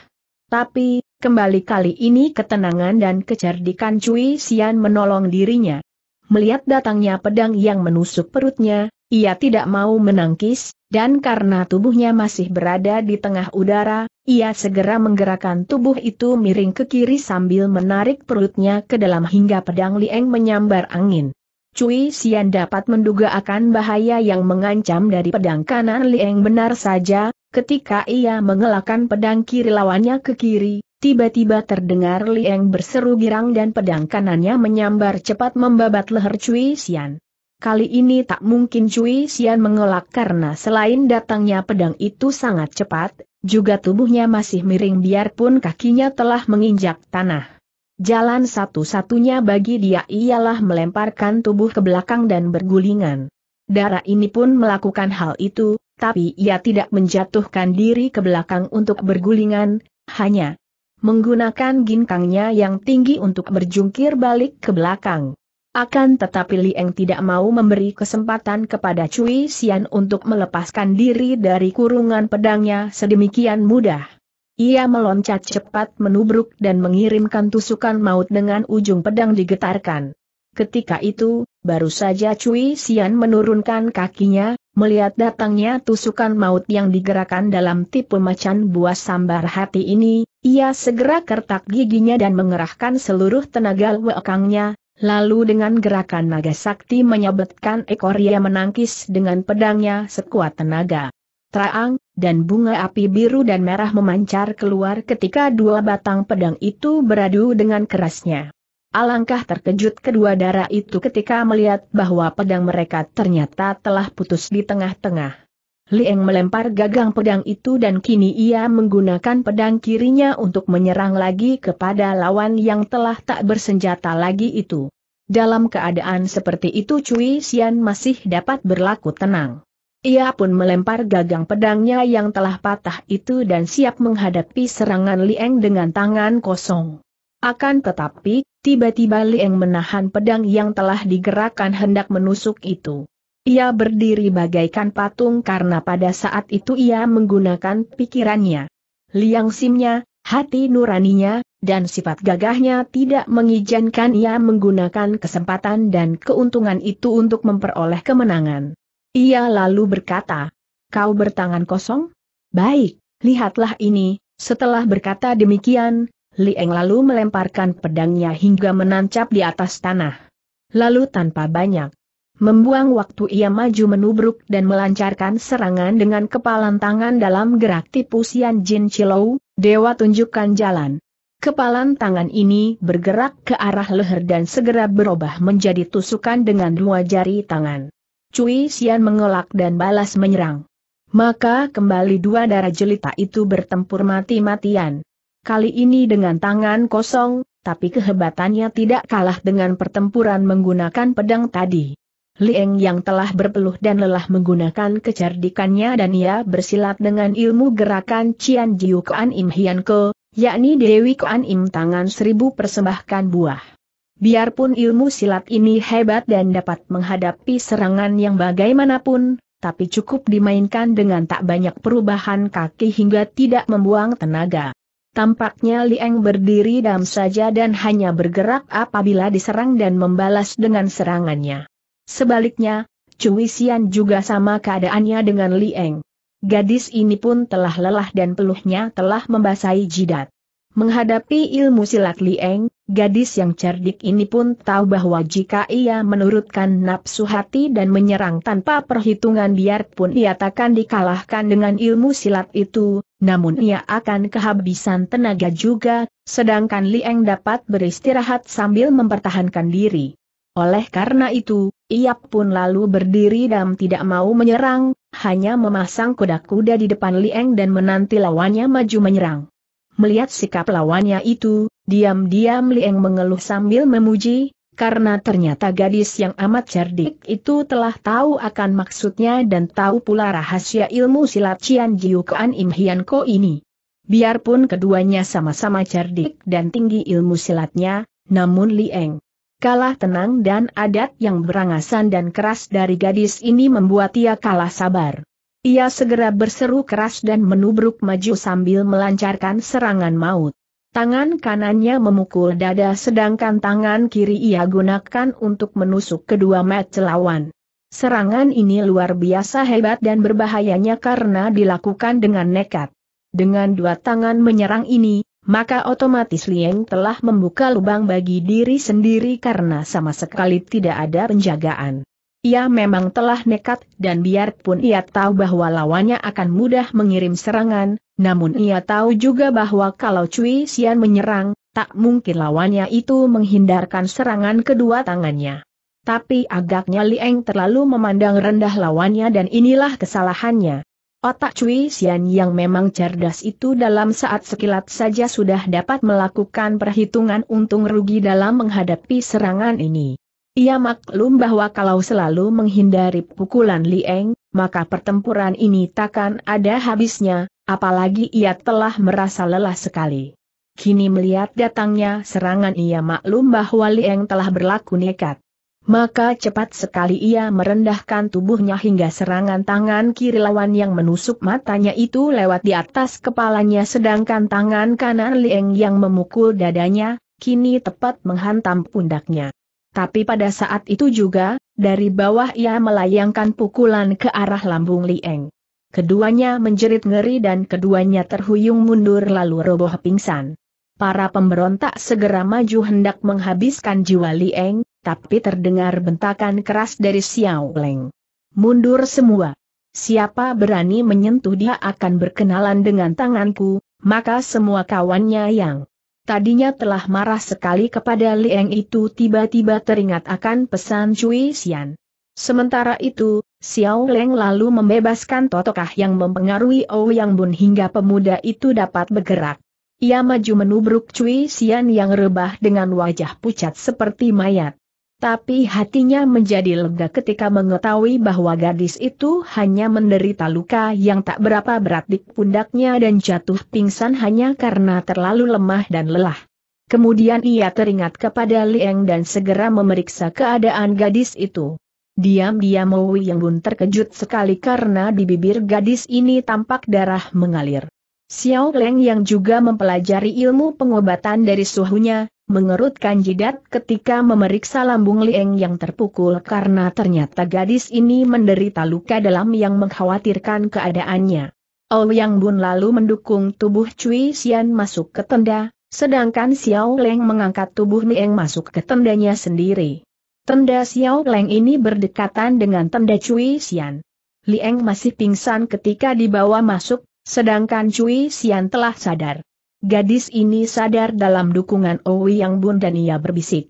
Tapi, kembali kali ini ketenangan dan kecerdikan Cui Sian menolong dirinya. Melihat datangnya pedang yang menusuk perutnya, ia tidak mau menangkis, dan karena tubuhnya masih berada di tengah udara, ia segera menggerakkan tubuh itu miring ke kiri sambil menarik perutnya ke dalam hingga pedang Lieng menyambar angin. Cui Sian dapat menduga akan bahaya yang mengancam dari pedang kanan Lieng benar saja, ketika ia mengelakkan pedang kiri lawannya ke kiri, Tiba-tiba terdengar Liang berseru girang dan pedang kanannya menyambar cepat membabat leher Cui Xian. Kali ini tak mungkin Cui Xian mengelak karena selain datangnya pedang itu sangat cepat, juga tubuhnya masih miring biarpun kakinya telah menginjak tanah. Jalan satu-satunya bagi dia ialah melemparkan tubuh ke belakang dan bergulingan. Darah ini pun melakukan hal itu, tapi ia tidak menjatuhkan diri ke belakang untuk bergulingan, hanya menggunakan ginkangnya yang tinggi untuk berjungkir balik ke belakang. Akan tetapi Lieng tidak mau memberi kesempatan kepada Cui Xian untuk melepaskan diri dari kurungan pedangnya sedemikian mudah. Ia meloncat cepat menubruk dan mengirimkan tusukan maut dengan ujung pedang digetarkan. Ketika itu, Baru saja Cui Sian menurunkan kakinya, melihat datangnya tusukan maut yang digerakkan dalam tipe macan buas sambar hati ini, ia segera kertak giginya dan mengerahkan seluruh tenaga wekangnya, lalu dengan gerakan naga sakti menyabetkan ekor ia menangkis dengan pedangnya sekuat tenaga. Traang, dan bunga api biru dan merah memancar keluar ketika dua batang pedang itu beradu dengan kerasnya. Alangkah terkejut kedua darah itu ketika melihat bahwa pedang mereka ternyata telah putus di tengah-tengah. Lieng melempar gagang pedang itu dan kini ia menggunakan pedang kirinya untuk menyerang lagi kepada lawan yang telah tak bersenjata lagi itu. Dalam keadaan seperti itu Cui Xian masih dapat berlaku tenang. Ia pun melempar gagang pedangnya yang telah patah itu dan siap menghadapi serangan Lieng dengan tangan kosong. Akan tetapi, Tiba-tiba Liang menahan pedang yang telah digerakkan hendak menusuk itu. Ia berdiri bagaikan patung karena pada saat itu ia menggunakan pikirannya. Liang simnya, hati nuraninya, dan sifat gagahnya tidak mengizinkan ia menggunakan kesempatan dan keuntungan itu untuk memperoleh kemenangan. Ia lalu berkata, kau bertangan kosong? Baik, lihatlah ini, setelah berkata demikian, Lieng lalu melemparkan pedangnya hingga menancap di atas tanah. Lalu tanpa banyak membuang waktu ia maju menubruk dan melancarkan serangan dengan kepalan tangan dalam gerak tipu Sian Jin Chilou, dewa tunjukkan jalan. Kepalan tangan ini bergerak ke arah leher dan segera berubah menjadi tusukan dengan dua jari tangan. Cui Sian mengelak dan balas menyerang. Maka kembali dua darah jelita itu bertempur mati-matian kali ini dengan tangan kosong, tapi kehebatannya tidak kalah dengan pertempuran menggunakan pedang tadi. Lieng yang telah berpeluh dan lelah menggunakan kecerdikannya dan ia bersilat dengan ilmu gerakan Cian Jiu Kuan Im Hian Ke, yakni Dewi Kuan Im tangan seribu persembahkan buah. Biarpun ilmu silat ini hebat dan dapat menghadapi serangan yang bagaimanapun, tapi cukup dimainkan dengan tak banyak perubahan kaki hingga tidak membuang tenaga. Tampaknya Lieng berdiri dam saja dan hanya bergerak apabila diserang dan membalas dengan serangannya. Sebaliknya, Cui Xian juga sama keadaannya dengan Lieng. Gadis ini pun telah lelah dan peluhnya telah membasahi jidat. Menghadapi ilmu silat Lieng, gadis yang cerdik ini pun tahu bahwa jika ia menurutkan nafsu hati dan menyerang tanpa perhitungan biarpun ia takkan dikalahkan dengan ilmu silat itu, namun ia akan kehabisan tenaga juga, sedangkan Lieng dapat beristirahat sambil mempertahankan diri. Oleh karena itu, ia pun lalu berdiri dan tidak mau menyerang, hanya memasang kuda-kuda di depan Lieng dan menanti lawannya maju menyerang. Melihat sikap lawannya itu, diam-diam Lieng mengeluh sambil memuji, karena ternyata gadis yang amat cerdik itu telah tahu akan maksudnya dan tahu pula rahasia ilmu silat Cian Kuan Im Hian Ko ini. Biarpun keduanya sama-sama cerdik dan tinggi ilmu silatnya, namun Lieng kalah tenang dan adat yang berangasan dan keras dari gadis ini membuat ia kalah sabar. Ia segera berseru keras dan menubruk maju sambil melancarkan serangan maut. Tangan kanannya memukul dada sedangkan tangan kiri ia gunakan untuk menusuk kedua mata lawan. Serangan ini luar biasa hebat dan berbahayanya karena dilakukan dengan nekat. Dengan dua tangan menyerang ini, maka otomatis Lieng telah membuka lubang bagi diri sendiri karena sama sekali tidak ada penjagaan. Ia memang telah nekat dan biarpun ia tahu bahwa lawannya akan mudah mengirim serangan, namun ia tahu juga bahwa kalau Cui Xian menyerang, tak mungkin lawannya itu menghindarkan serangan kedua tangannya. Tapi agaknya Lieng terlalu memandang rendah lawannya dan inilah kesalahannya. Otak Cui Xian yang memang cerdas itu dalam saat sekilat saja sudah dapat melakukan perhitungan untung rugi dalam menghadapi serangan ini. Ia maklum bahwa kalau selalu menghindari pukulan Lieng, maka pertempuran ini takkan ada habisnya, apalagi ia telah merasa lelah sekali. Kini melihat datangnya serangan ia maklum bahwa Lieng telah berlaku nekat. Maka cepat sekali ia merendahkan tubuhnya hingga serangan tangan kiri lawan yang menusuk matanya itu lewat di atas kepalanya sedangkan tangan kanan Lieng yang memukul dadanya, kini tepat menghantam pundaknya. Tapi pada saat itu juga, dari bawah ia melayangkan pukulan ke arah lambung Lieng. Keduanya menjerit ngeri dan keduanya terhuyung mundur lalu roboh pingsan. Para pemberontak segera maju hendak menghabiskan jiwa Lieng, tapi terdengar bentakan keras dari Xiao Leng. Mundur semua. Siapa berani menyentuh dia akan berkenalan dengan tanganku, maka semua kawannya yang Tadinya telah marah sekali kepada Liang itu tiba-tiba teringat akan pesan Cui Xian. Sementara itu, Xiao Leng lalu membebaskan totokah yang mempengaruhi Yang Bun hingga pemuda itu dapat bergerak. Ia maju menubruk Cui Xian yang rebah dengan wajah pucat seperti mayat. Tapi hatinya menjadi lega ketika mengetahui bahwa gadis itu hanya menderita luka yang tak berapa berat di pundaknya dan jatuh pingsan hanya karena terlalu lemah dan lelah. Kemudian ia teringat kepada Lieng dan segera memeriksa keadaan gadis itu. Diam-diam Wei Yang Bun terkejut sekali karena di bibir gadis ini tampak darah mengalir. Xiao Leng yang juga mempelajari ilmu pengobatan dari suhunya, mengerutkan jidat ketika memeriksa lambung Lieng yang terpukul karena ternyata gadis ini menderita luka dalam yang mengkhawatirkan keadaannya. Ouyang Bun lalu mendukung tubuh Cui Xian masuk ke tenda, sedangkan Xiao Leng mengangkat tubuh Nieng masuk ke tendanya sendiri. Tenda Xiao Leng ini berdekatan dengan tenda Cui Xian. Lieng masih pingsan ketika dibawa masuk, sedangkan Cui Xian telah sadar. Gadis ini sadar dalam dukungan Owi Yang Bun dan ia berbisik.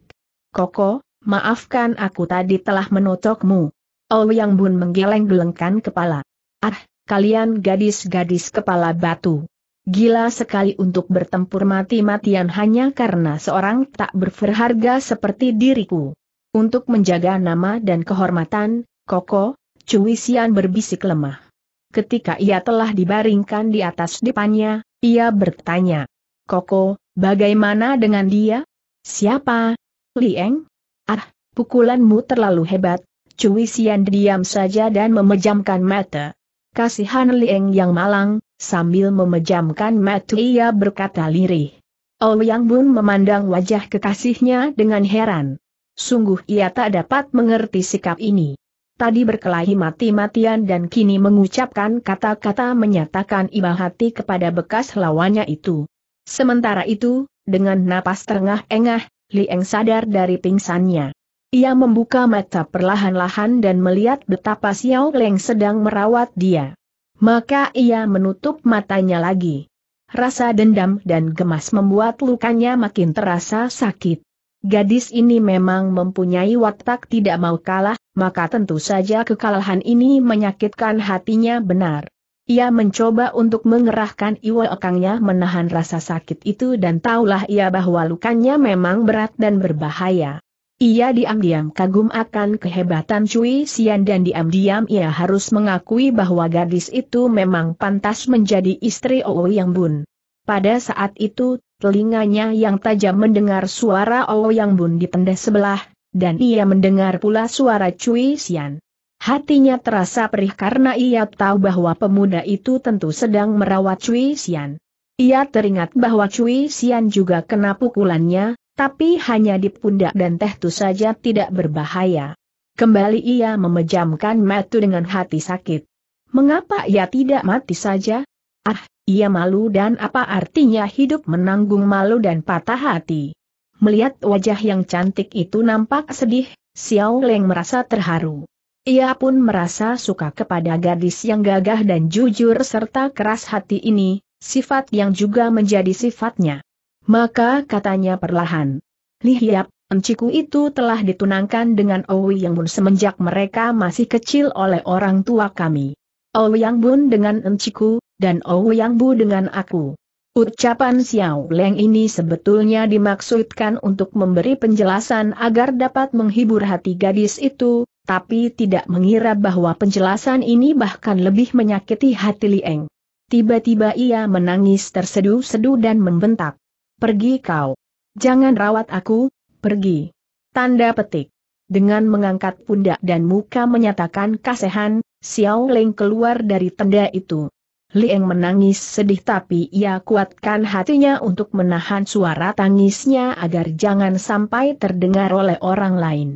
Koko, maafkan aku tadi telah menotokmu. Owi Yang Bun menggeleng-gelengkan kepala. Ah, kalian gadis-gadis kepala batu. Gila sekali untuk bertempur mati-matian hanya karena seorang tak berharga seperti diriku. Untuk menjaga nama dan kehormatan, Koko, Cui Sian berbisik lemah. Ketika ia telah dibaringkan di atas depannya, ia bertanya, Koko, bagaimana dengan dia? Siapa? Lieng? Ah, pukulanmu terlalu hebat. Cui Xian diam saja dan memejamkan mata. Kasihan Lieng yang malang, sambil memejamkan mata ia berkata lirih. Yang Bun memandang wajah kekasihnya dengan heran. Sungguh ia tak dapat mengerti sikap ini tadi berkelahi mati-matian dan kini mengucapkan kata-kata menyatakan iba hati kepada bekas lawannya itu. Sementara itu, dengan napas terengah-engah, Lieng sadar dari pingsannya. Ia membuka mata perlahan-lahan dan melihat betapa Xiao Leng sedang merawat dia. Maka ia menutup matanya lagi. Rasa dendam dan gemas membuat lukanya makin terasa sakit. Gadis ini memang mempunyai watak tidak mau kalah, maka tentu saja kekalahan ini menyakitkan hatinya benar. Ia mencoba untuk mengerahkan iwa ekangnya menahan rasa sakit itu dan taulah ia bahwa lukanya memang berat dan berbahaya. Ia diam-diam kagum akan kehebatan Cui Sian dan diam-diam ia harus mengakui bahwa gadis itu memang pantas menjadi istri Owi Yang Bun. Pada saat itu telinganya yang tajam mendengar suara Yang Bun di tenda sebelah, dan ia mendengar pula suara Cui Xian. Hatinya terasa perih karena ia tahu bahwa pemuda itu tentu sedang merawat Cui Xian. Ia teringat bahwa Cui Xian juga kena pukulannya, tapi hanya di pundak dan tehtu saja tidak berbahaya. Kembali ia memejamkan mata dengan hati sakit. Mengapa ia tidak mati saja? Ah, ia malu dan apa artinya hidup menanggung malu dan patah hati. Melihat wajah yang cantik itu nampak sedih, Xiao Leng merasa terharu. Ia pun merasa suka kepada gadis yang gagah dan jujur serta keras hati ini, sifat yang juga menjadi sifatnya. Maka katanya perlahan, Lihiap, enciku itu telah ditunangkan dengan Owi Yang Bun semenjak mereka masih kecil oleh orang tua kami. Owi Yang Bun dengan enciku, dan oh yang Bu dengan aku. Ucapan Xiao Leng ini sebetulnya dimaksudkan untuk memberi penjelasan agar dapat menghibur hati gadis itu, tapi tidak mengira bahwa penjelasan ini bahkan lebih menyakiti hati Lieng. Tiba-tiba ia menangis terseduh sedu dan membentak. Pergi kau. Jangan rawat aku, pergi. Tanda petik. Dengan mengangkat pundak dan muka menyatakan kasihan, Xiao Leng keluar dari tenda itu. Lieng menangis sedih tapi ia kuatkan hatinya untuk menahan suara tangisnya agar jangan sampai terdengar oleh orang lain.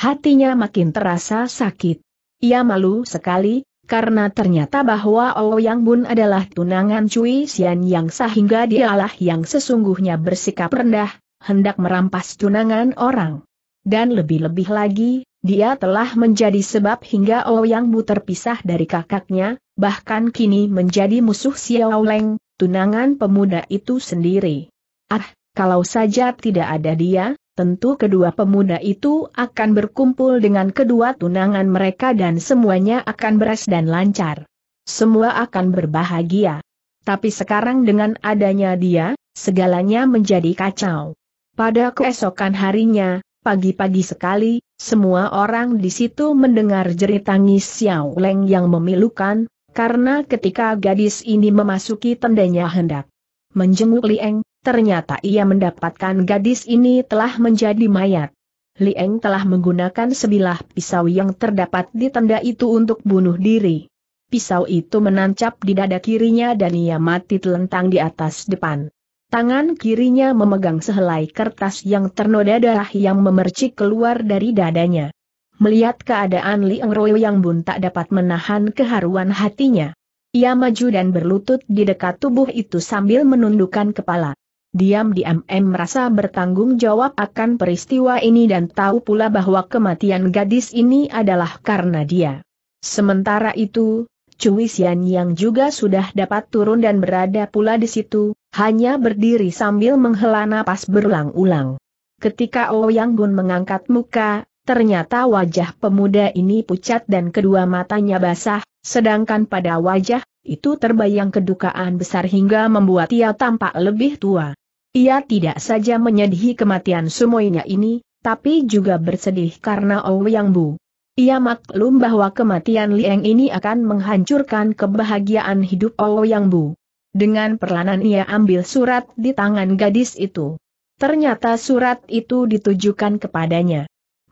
Hatinya makin terasa sakit. Ia malu sekali, karena ternyata bahwa Ouyang oh Bun adalah tunangan Cui Xian yang sehingga dialah yang sesungguhnya bersikap rendah, hendak merampas tunangan orang. Dan lebih-lebih lagi, dia telah menjadi sebab hingga Ouyang oh Bu terpisah dari kakaknya, bahkan kini menjadi musuh Xiao Leng, tunangan pemuda itu sendiri. Ah, kalau saja tidak ada dia, tentu kedua pemuda itu akan berkumpul dengan kedua tunangan mereka dan semuanya akan beres dan lancar. Semua akan berbahagia. Tapi sekarang dengan adanya dia, segalanya menjadi kacau. Pada keesokan harinya, pagi-pagi sekali, semua orang di situ mendengar jerit tangis Xiao Leng yang memilukan, karena ketika gadis ini memasuki tendanya hendak menjenguk Lieng, ternyata ia mendapatkan gadis ini telah menjadi mayat. Lieng telah menggunakan sebilah pisau yang terdapat di tenda itu untuk bunuh diri. Pisau itu menancap di dada kirinya dan ia mati telentang di atas depan. Tangan kirinya memegang sehelai kertas yang ternoda darah yang memercik keluar dari dadanya. Melihat keadaan Liang Royo yang bun tak dapat menahan keharuan hatinya. Ia maju dan berlutut di dekat tubuh itu sambil menundukkan kepala. Diam-diam M merasa bertanggung jawab akan peristiwa ini dan tahu pula bahwa kematian gadis ini adalah karena dia. Sementara itu, Cui Xian yang juga sudah dapat turun dan berada pula di situ, hanya berdiri sambil menghela napas berulang-ulang. Ketika Ouyang Bun mengangkat muka, Ternyata wajah pemuda ini pucat dan kedua matanya basah, sedangkan pada wajah itu terbayang kedukaan besar hingga membuat ia tampak lebih tua. Ia tidak saja menyedihi kematian sumoinya ini, tapi juga bersedih karena Yang Bu. Ia maklum bahwa kematian Liang ini akan menghancurkan kebahagiaan hidup Yang Bu. Dengan perlahan ia ambil surat di tangan gadis itu. Ternyata surat itu ditujukan kepadanya.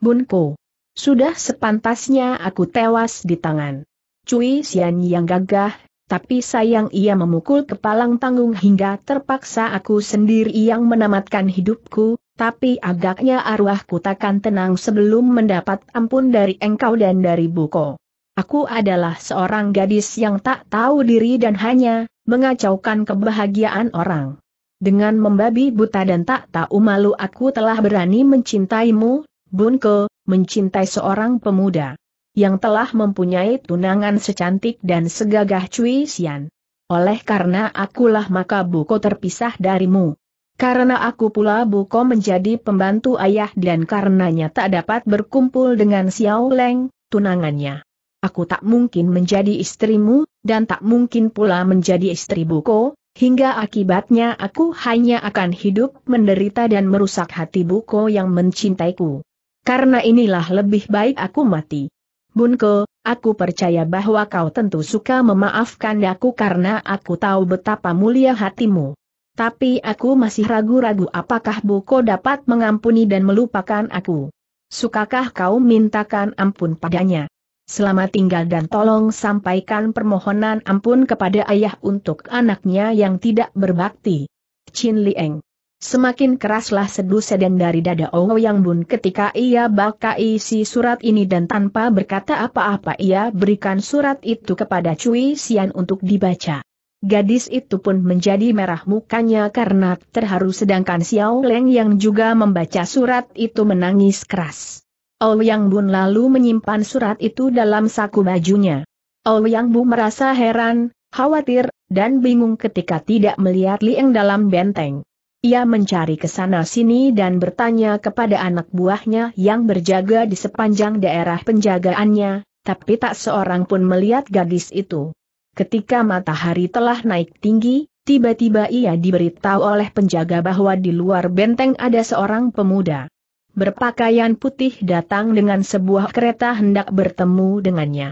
Bunpo. Sudah sepantasnya aku tewas di tangan. Cui Sian yang gagah, tapi sayang ia memukul kepalang tanggung hingga terpaksa aku sendiri yang menamatkan hidupku, tapi agaknya arwahku takkan tenang sebelum mendapat ampun dari engkau dan dari Buko. Aku adalah seorang gadis yang tak tahu diri dan hanya mengacaukan kebahagiaan orang. Dengan membabi buta dan tak tahu malu aku telah berani mencintaimu, Bunko, mencintai seorang pemuda yang telah mempunyai tunangan secantik dan segagah Cui Xian. Oleh karena akulah maka Buko terpisah darimu. Karena aku pula Buko menjadi pembantu ayah dan karenanya tak dapat berkumpul dengan Xiao Leng, tunangannya. Aku tak mungkin menjadi istrimu, dan tak mungkin pula menjadi istri Buko, hingga akibatnya aku hanya akan hidup menderita dan merusak hati Buko yang mencintaiku. Karena inilah lebih baik aku mati. Bunko, aku percaya bahwa kau tentu suka memaafkan aku karena aku tahu betapa mulia hatimu. Tapi aku masih ragu-ragu apakah Buko dapat mengampuni dan melupakan aku. Sukakah kau mintakan ampun padanya? Selamat tinggal dan tolong sampaikan permohonan ampun kepada ayah untuk anaknya yang tidak berbakti. Chin Lieng Semakin keraslah sedu sedang dari dada Yang Bun ketika ia baca isi surat ini dan tanpa berkata apa-apa ia berikan surat itu kepada Cui Xian untuk dibaca. Gadis itu pun menjadi merah mukanya karena terharu sedangkan Xiao Leng yang juga membaca surat itu menangis keras. Ouyang Bun lalu menyimpan surat itu dalam saku bajunya. Ouyang Bun merasa heran, khawatir, dan bingung ketika tidak melihat Lieng dalam benteng. Ia mencari ke sana-sini dan bertanya kepada anak buahnya yang berjaga di sepanjang daerah penjagaannya, tapi tak seorang pun melihat gadis itu. Ketika matahari telah naik tinggi, tiba-tiba ia diberitahu oleh penjaga bahwa di luar benteng ada seorang pemuda. Berpakaian putih datang dengan sebuah kereta hendak bertemu dengannya.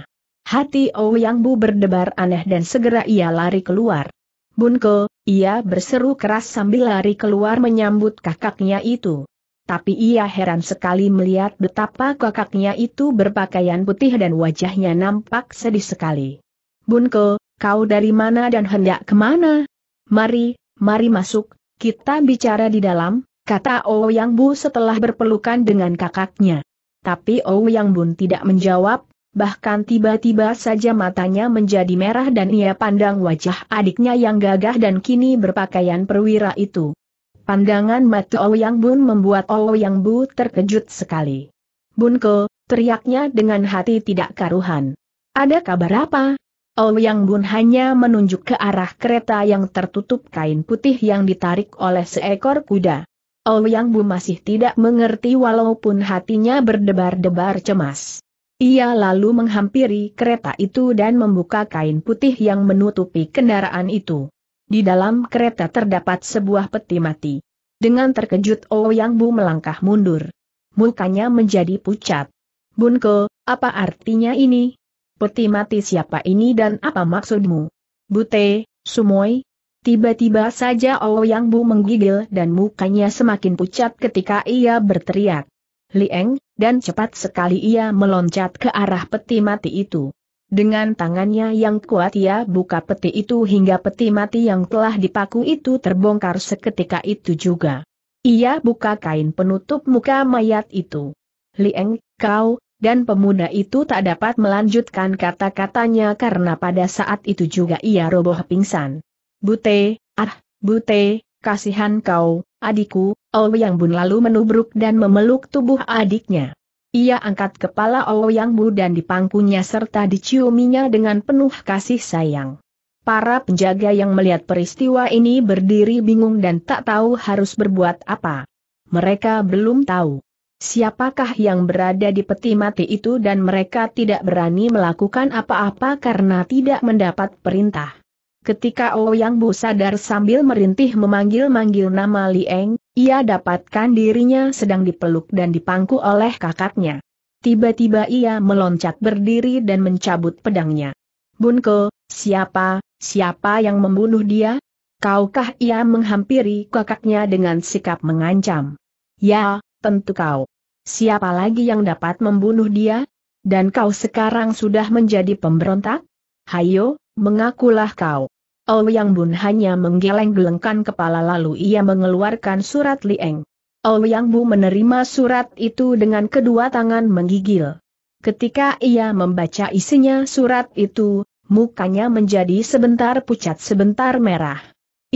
Hati Ouyang Bu berdebar aneh dan segera ia lari keluar. Bunko, ia berseru keras sambil lari keluar menyambut kakaknya itu. Tapi ia heran sekali melihat betapa kakaknya itu berpakaian putih dan wajahnya nampak sedih sekali. Bunko, kau dari mana dan hendak kemana? Mari, mari masuk, kita bicara di dalam, kata Ouyang Bu setelah berpelukan dengan kakaknya. Tapi Ouyang Bun tidak menjawab, Bahkan tiba-tiba saja matanya menjadi merah dan ia pandang wajah adiknya yang gagah dan kini berpakaian perwira itu. Pandangan mata Ouyang Bun membuat Ouyang Bu terkejut sekali. Bunko, teriaknya dengan hati tidak karuhan. Ada kabar apa? Ouyang Bun hanya menunjuk ke arah kereta yang tertutup kain putih yang ditarik oleh seekor kuda. Ouyang Bu masih tidak mengerti walaupun hatinya berdebar-debar cemas. Ia lalu menghampiri kereta itu dan membuka kain putih yang menutupi kendaraan itu. Di dalam kereta terdapat sebuah peti mati. Dengan terkejut oh Yang Bu melangkah mundur. Mukanya menjadi pucat. Bunke, apa artinya ini? Peti mati siapa ini dan apa maksudmu? Bute, Sumoy? Tiba-tiba saja oh Yang Bu menggigil dan mukanya semakin pucat ketika ia berteriak. Lieng, dan cepat sekali ia meloncat ke arah peti mati itu. Dengan tangannya yang kuat ia buka peti itu hingga peti mati yang telah dipaku itu terbongkar seketika itu juga. Ia buka kain penutup muka mayat itu. Lieng, kau, dan pemuda itu tak dapat melanjutkan kata-katanya karena pada saat itu juga ia roboh pingsan. Bute, ah, Bute, kasihan kau, Adikku, yang Bun lalu menubruk dan memeluk tubuh adiknya. Ia angkat kepala yang Bun dan dipangkunya serta diciuminya dengan penuh kasih sayang. Para penjaga yang melihat peristiwa ini berdiri bingung dan tak tahu harus berbuat apa. Mereka belum tahu siapakah yang berada di peti mati itu dan mereka tidak berani melakukan apa-apa karena tidak mendapat perintah. Ketika Ouyang Bu sadar sambil merintih memanggil-manggil nama Lieng, ia dapatkan dirinya sedang dipeluk dan dipangku oleh kakaknya. Tiba-tiba ia meloncat berdiri dan mencabut pedangnya. Bunko, siapa, siapa yang membunuh dia? Kaukah ia menghampiri kakaknya dengan sikap mengancam? Ya, tentu kau. Siapa lagi yang dapat membunuh dia? Dan kau sekarang sudah menjadi pemberontak? Hayo, mengakulah kau. Ouyang Bun hanya menggeleng-gelengkan kepala lalu ia mengeluarkan surat Lieng. Yang Bu menerima surat itu dengan kedua tangan menggigil. Ketika ia membaca isinya surat itu, mukanya menjadi sebentar pucat sebentar merah.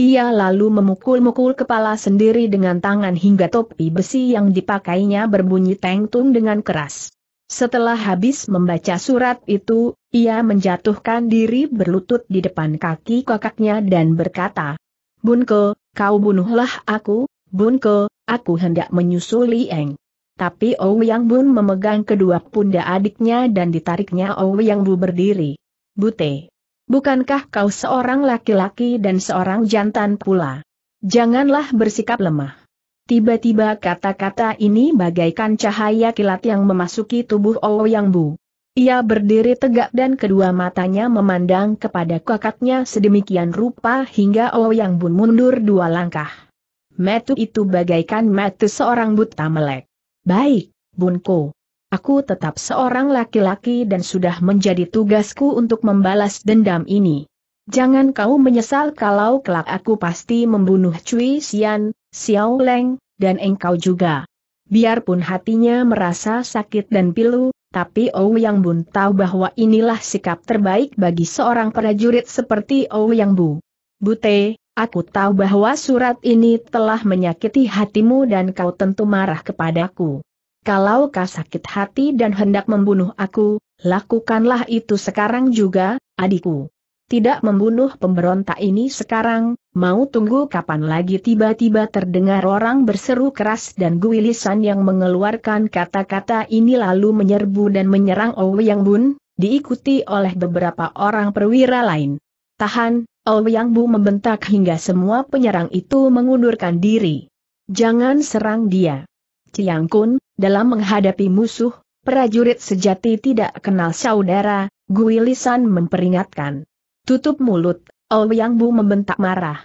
Ia lalu memukul-mukul kepala sendiri dengan tangan hingga topi besi yang dipakainya berbunyi tengtung dengan keras. Setelah habis membaca surat itu, ia menjatuhkan diri berlutut di depan kaki kakaknya dan berkata, Bunke, kau bunuhlah aku, Bunke, aku hendak menyusuli Eng. Tapi Ouyang Bun memegang kedua pundak adiknya dan ditariknya Ouyang Bu berdiri. Bute, bukankah kau seorang laki-laki dan seorang jantan pula? Janganlah bersikap lemah. Tiba-tiba kata-kata ini bagaikan cahaya kilat yang memasuki tubuh Ouyang Bu. Ia berdiri tegak dan kedua matanya memandang kepada kakaknya sedemikian rupa hingga Ouyang Bu mundur dua langkah. Metu itu bagaikan metu seorang buta melek. Baik, Bunko. Aku tetap seorang laki-laki dan sudah menjadi tugasku untuk membalas dendam ini. Jangan kau menyesal kalau kelak aku pasti membunuh Cui Xian, Xiao Leng, dan engkau juga. Biarpun hatinya merasa sakit dan pilu, tapi Ouyang Bun tahu bahwa inilah sikap terbaik bagi seorang prajurit seperti Yang Bu. Bute, aku tahu bahwa surat ini telah menyakiti hatimu dan kau tentu marah kepadaku. Kalau kau sakit hati dan hendak membunuh aku, lakukanlah itu sekarang juga, adikku tidak membunuh pemberontak ini sekarang, mau tunggu kapan lagi tiba-tiba terdengar orang berseru keras dan guilisan yang mengeluarkan kata-kata ini lalu menyerbu dan menyerang Ouyang Bun, diikuti oleh beberapa orang perwira lain. Tahan, Ouyang Bun membentak hingga semua penyerang itu mengundurkan diri. Jangan serang dia. Ciang Kun, dalam menghadapi musuh, prajurit sejati tidak kenal saudara, Guilisan memperingatkan. Tutup mulut, Ouyang Bu membentak marah.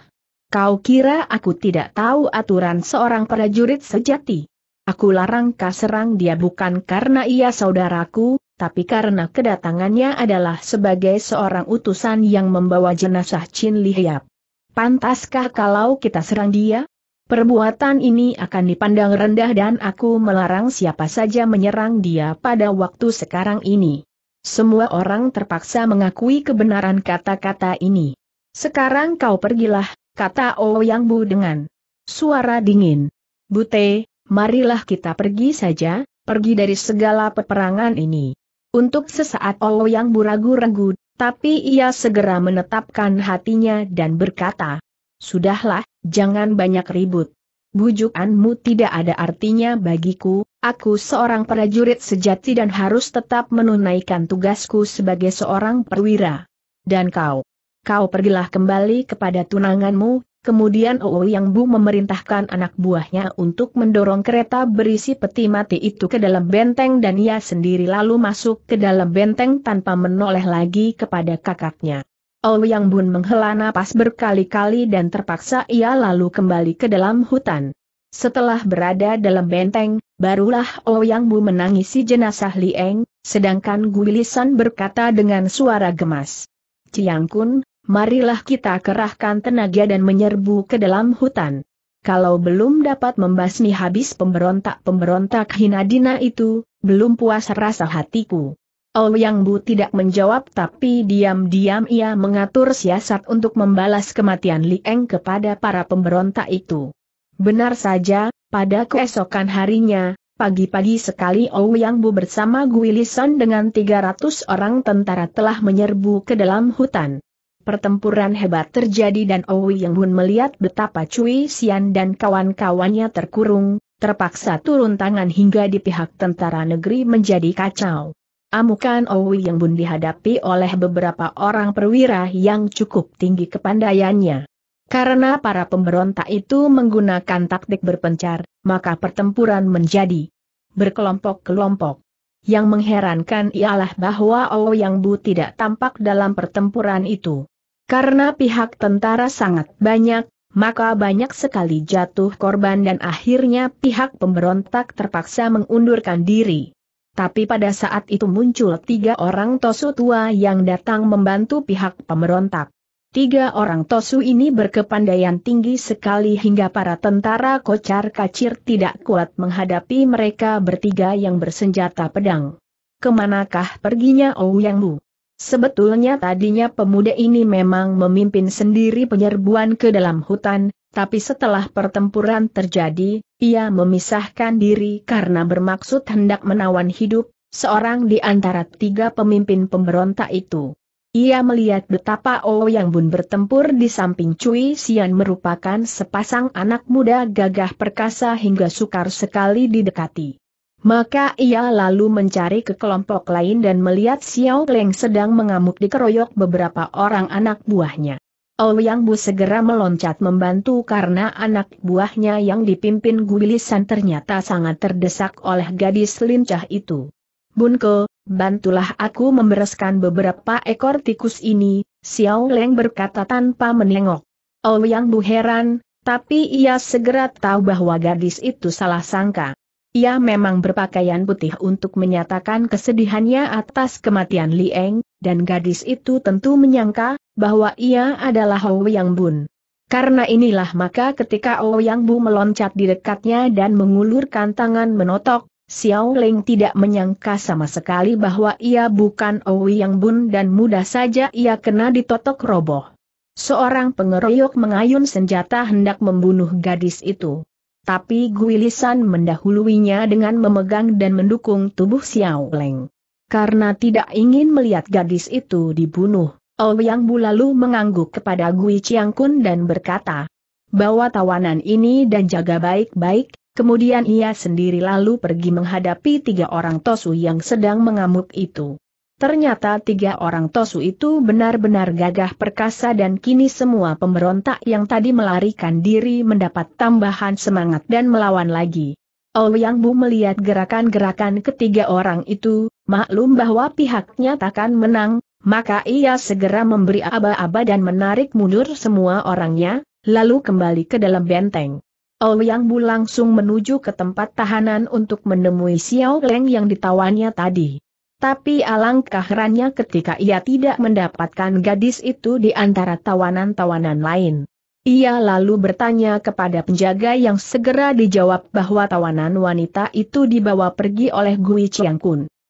Kau kira aku tidak tahu aturan seorang prajurit sejati? Aku larang kau serang dia bukan karena ia saudaraku, tapi karena kedatangannya adalah sebagai seorang utusan yang membawa jenazah Chin Hiap. Pantaskah kalau kita serang dia? Perbuatan ini akan dipandang rendah dan aku melarang siapa saja menyerang dia pada waktu sekarang ini. Semua orang terpaksa mengakui kebenaran kata-kata ini. Sekarang kau pergilah, kata Ouyang oh Bu dengan suara dingin. Bute, marilah kita pergi saja, pergi dari segala peperangan ini. Untuk sesaat Ouyang oh Bu ragu-ragu, tapi ia segera menetapkan hatinya dan berkata, Sudahlah, jangan banyak ribut. Bujukanmu tidak ada artinya bagiku, Aku seorang prajurit sejati dan harus tetap menunaikan tugasku sebagai seorang perwira. Dan kau, kau pergilah kembali kepada tunanganmu, kemudian Ouyang Yang Bu memerintahkan anak buahnya untuk mendorong kereta berisi peti mati itu ke dalam benteng dan ia sendiri lalu masuk ke dalam benteng tanpa menoleh lagi kepada kakaknya. Ouyang Bun menghela napas berkali-kali dan terpaksa ia lalu kembali ke dalam hutan. Setelah berada dalam benteng, barulah Ouyang oh Bu menangisi jenazah Li Eng, sedangkan Guilisan berkata dengan suara gemas. Ciang Kun, marilah kita kerahkan tenaga dan menyerbu ke dalam hutan. Kalau belum dapat membasmi habis pemberontak-pemberontak Hinadina itu, belum puas rasa hatiku. Ouyang oh Bu tidak menjawab tapi diam-diam ia mengatur siasat untuk membalas kematian Li Eng kepada para pemberontak itu. Benar saja, pada keesokan harinya, pagi-pagi sekali Ouyang Bu bersama Guilison dengan 300 orang tentara telah menyerbu ke dalam hutan. Pertempuran hebat terjadi dan Ouyang Bu melihat betapa Cui Xian dan kawan-kawannya terkurung, terpaksa turun tangan hingga di pihak tentara negeri menjadi kacau. Amukan Owi yang Bun dihadapi oleh beberapa orang perwira yang cukup tinggi kepandaiannya. Karena para pemberontak itu menggunakan taktik berpencar, maka pertempuran menjadi berkelompok-kelompok. Yang mengherankan ialah bahwa Ouyang Bu tidak tampak dalam pertempuran itu. Karena pihak tentara sangat banyak, maka banyak sekali jatuh korban dan akhirnya pihak pemberontak terpaksa mengundurkan diri. Tapi pada saat itu muncul tiga orang tosu tua yang datang membantu pihak pemberontak. Tiga orang Tosu ini berkepandaian tinggi sekali hingga para tentara kocar kacir tidak kuat menghadapi mereka bertiga yang bersenjata pedang. Kemanakah perginya Ouyang Bu? Sebetulnya tadinya pemuda ini memang memimpin sendiri penyerbuan ke dalam hutan, tapi setelah pertempuran terjadi, ia memisahkan diri karena bermaksud hendak menawan hidup, seorang di antara tiga pemimpin pemberontak itu. Ia melihat betapa oh Yang Bun bertempur di samping Cui Xian merupakan sepasang anak muda gagah perkasa hingga sukar sekali didekati. Maka ia lalu mencari ke kelompok lain dan melihat Xiao Leng sedang mengamuk dikeroyok beberapa orang anak buahnya. Ouyang oh Bu segera meloncat membantu karena anak buahnya yang dipimpin San ternyata sangat terdesak oleh gadis lincah itu. Bunko, bantulah aku membereskan beberapa ekor tikus ini, Xiao Leng berkata tanpa menengok. Oh Yang Bu heran, tapi ia segera tahu bahwa gadis itu salah sangka. Ia memang berpakaian putih untuk menyatakan kesedihannya atas kematian Li Eng, dan gadis itu tentu menyangka, bahwa ia adalah Ouyang Bun. Karena inilah maka ketika Ouyang Bu meloncat di dekatnya dan mengulurkan tangan menotok, Xiao Ling tidak menyangka sama sekali bahwa ia bukan Owi Yang Bun dan mudah saja ia kena ditotok roboh. Seorang pengeroyok mengayun senjata hendak membunuh gadis itu. Tapi Guilisan Lisan mendahuluinya dengan memegang dan mendukung tubuh Xiao Ling. Karena tidak ingin melihat gadis itu dibunuh, Ouyang Yang Bu lalu mengangguk kepada Gui Chiang Kun dan berkata, Bawa tawanan ini dan jaga baik-baik, Kemudian ia sendiri lalu pergi menghadapi tiga orang Tosu yang sedang mengamuk itu. Ternyata tiga orang Tosu itu benar-benar gagah perkasa dan kini semua pemberontak yang tadi melarikan diri mendapat tambahan semangat dan melawan lagi. Ouyang Bu melihat gerakan-gerakan ketiga orang itu, maklum bahwa pihaknya takkan menang, maka ia segera memberi aba-aba dan menarik mundur semua orangnya, lalu kembali ke dalam benteng. Ouyang Bu langsung menuju ke tempat tahanan untuk menemui Xiao Leng yang ditawannya tadi. Tapi alangkah herannya ketika ia tidak mendapatkan gadis itu di antara tawanan-tawanan lain. Ia lalu bertanya kepada penjaga yang segera dijawab bahwa tawanan wanita itu dibawa pergi oleh Gui Chiang Kun.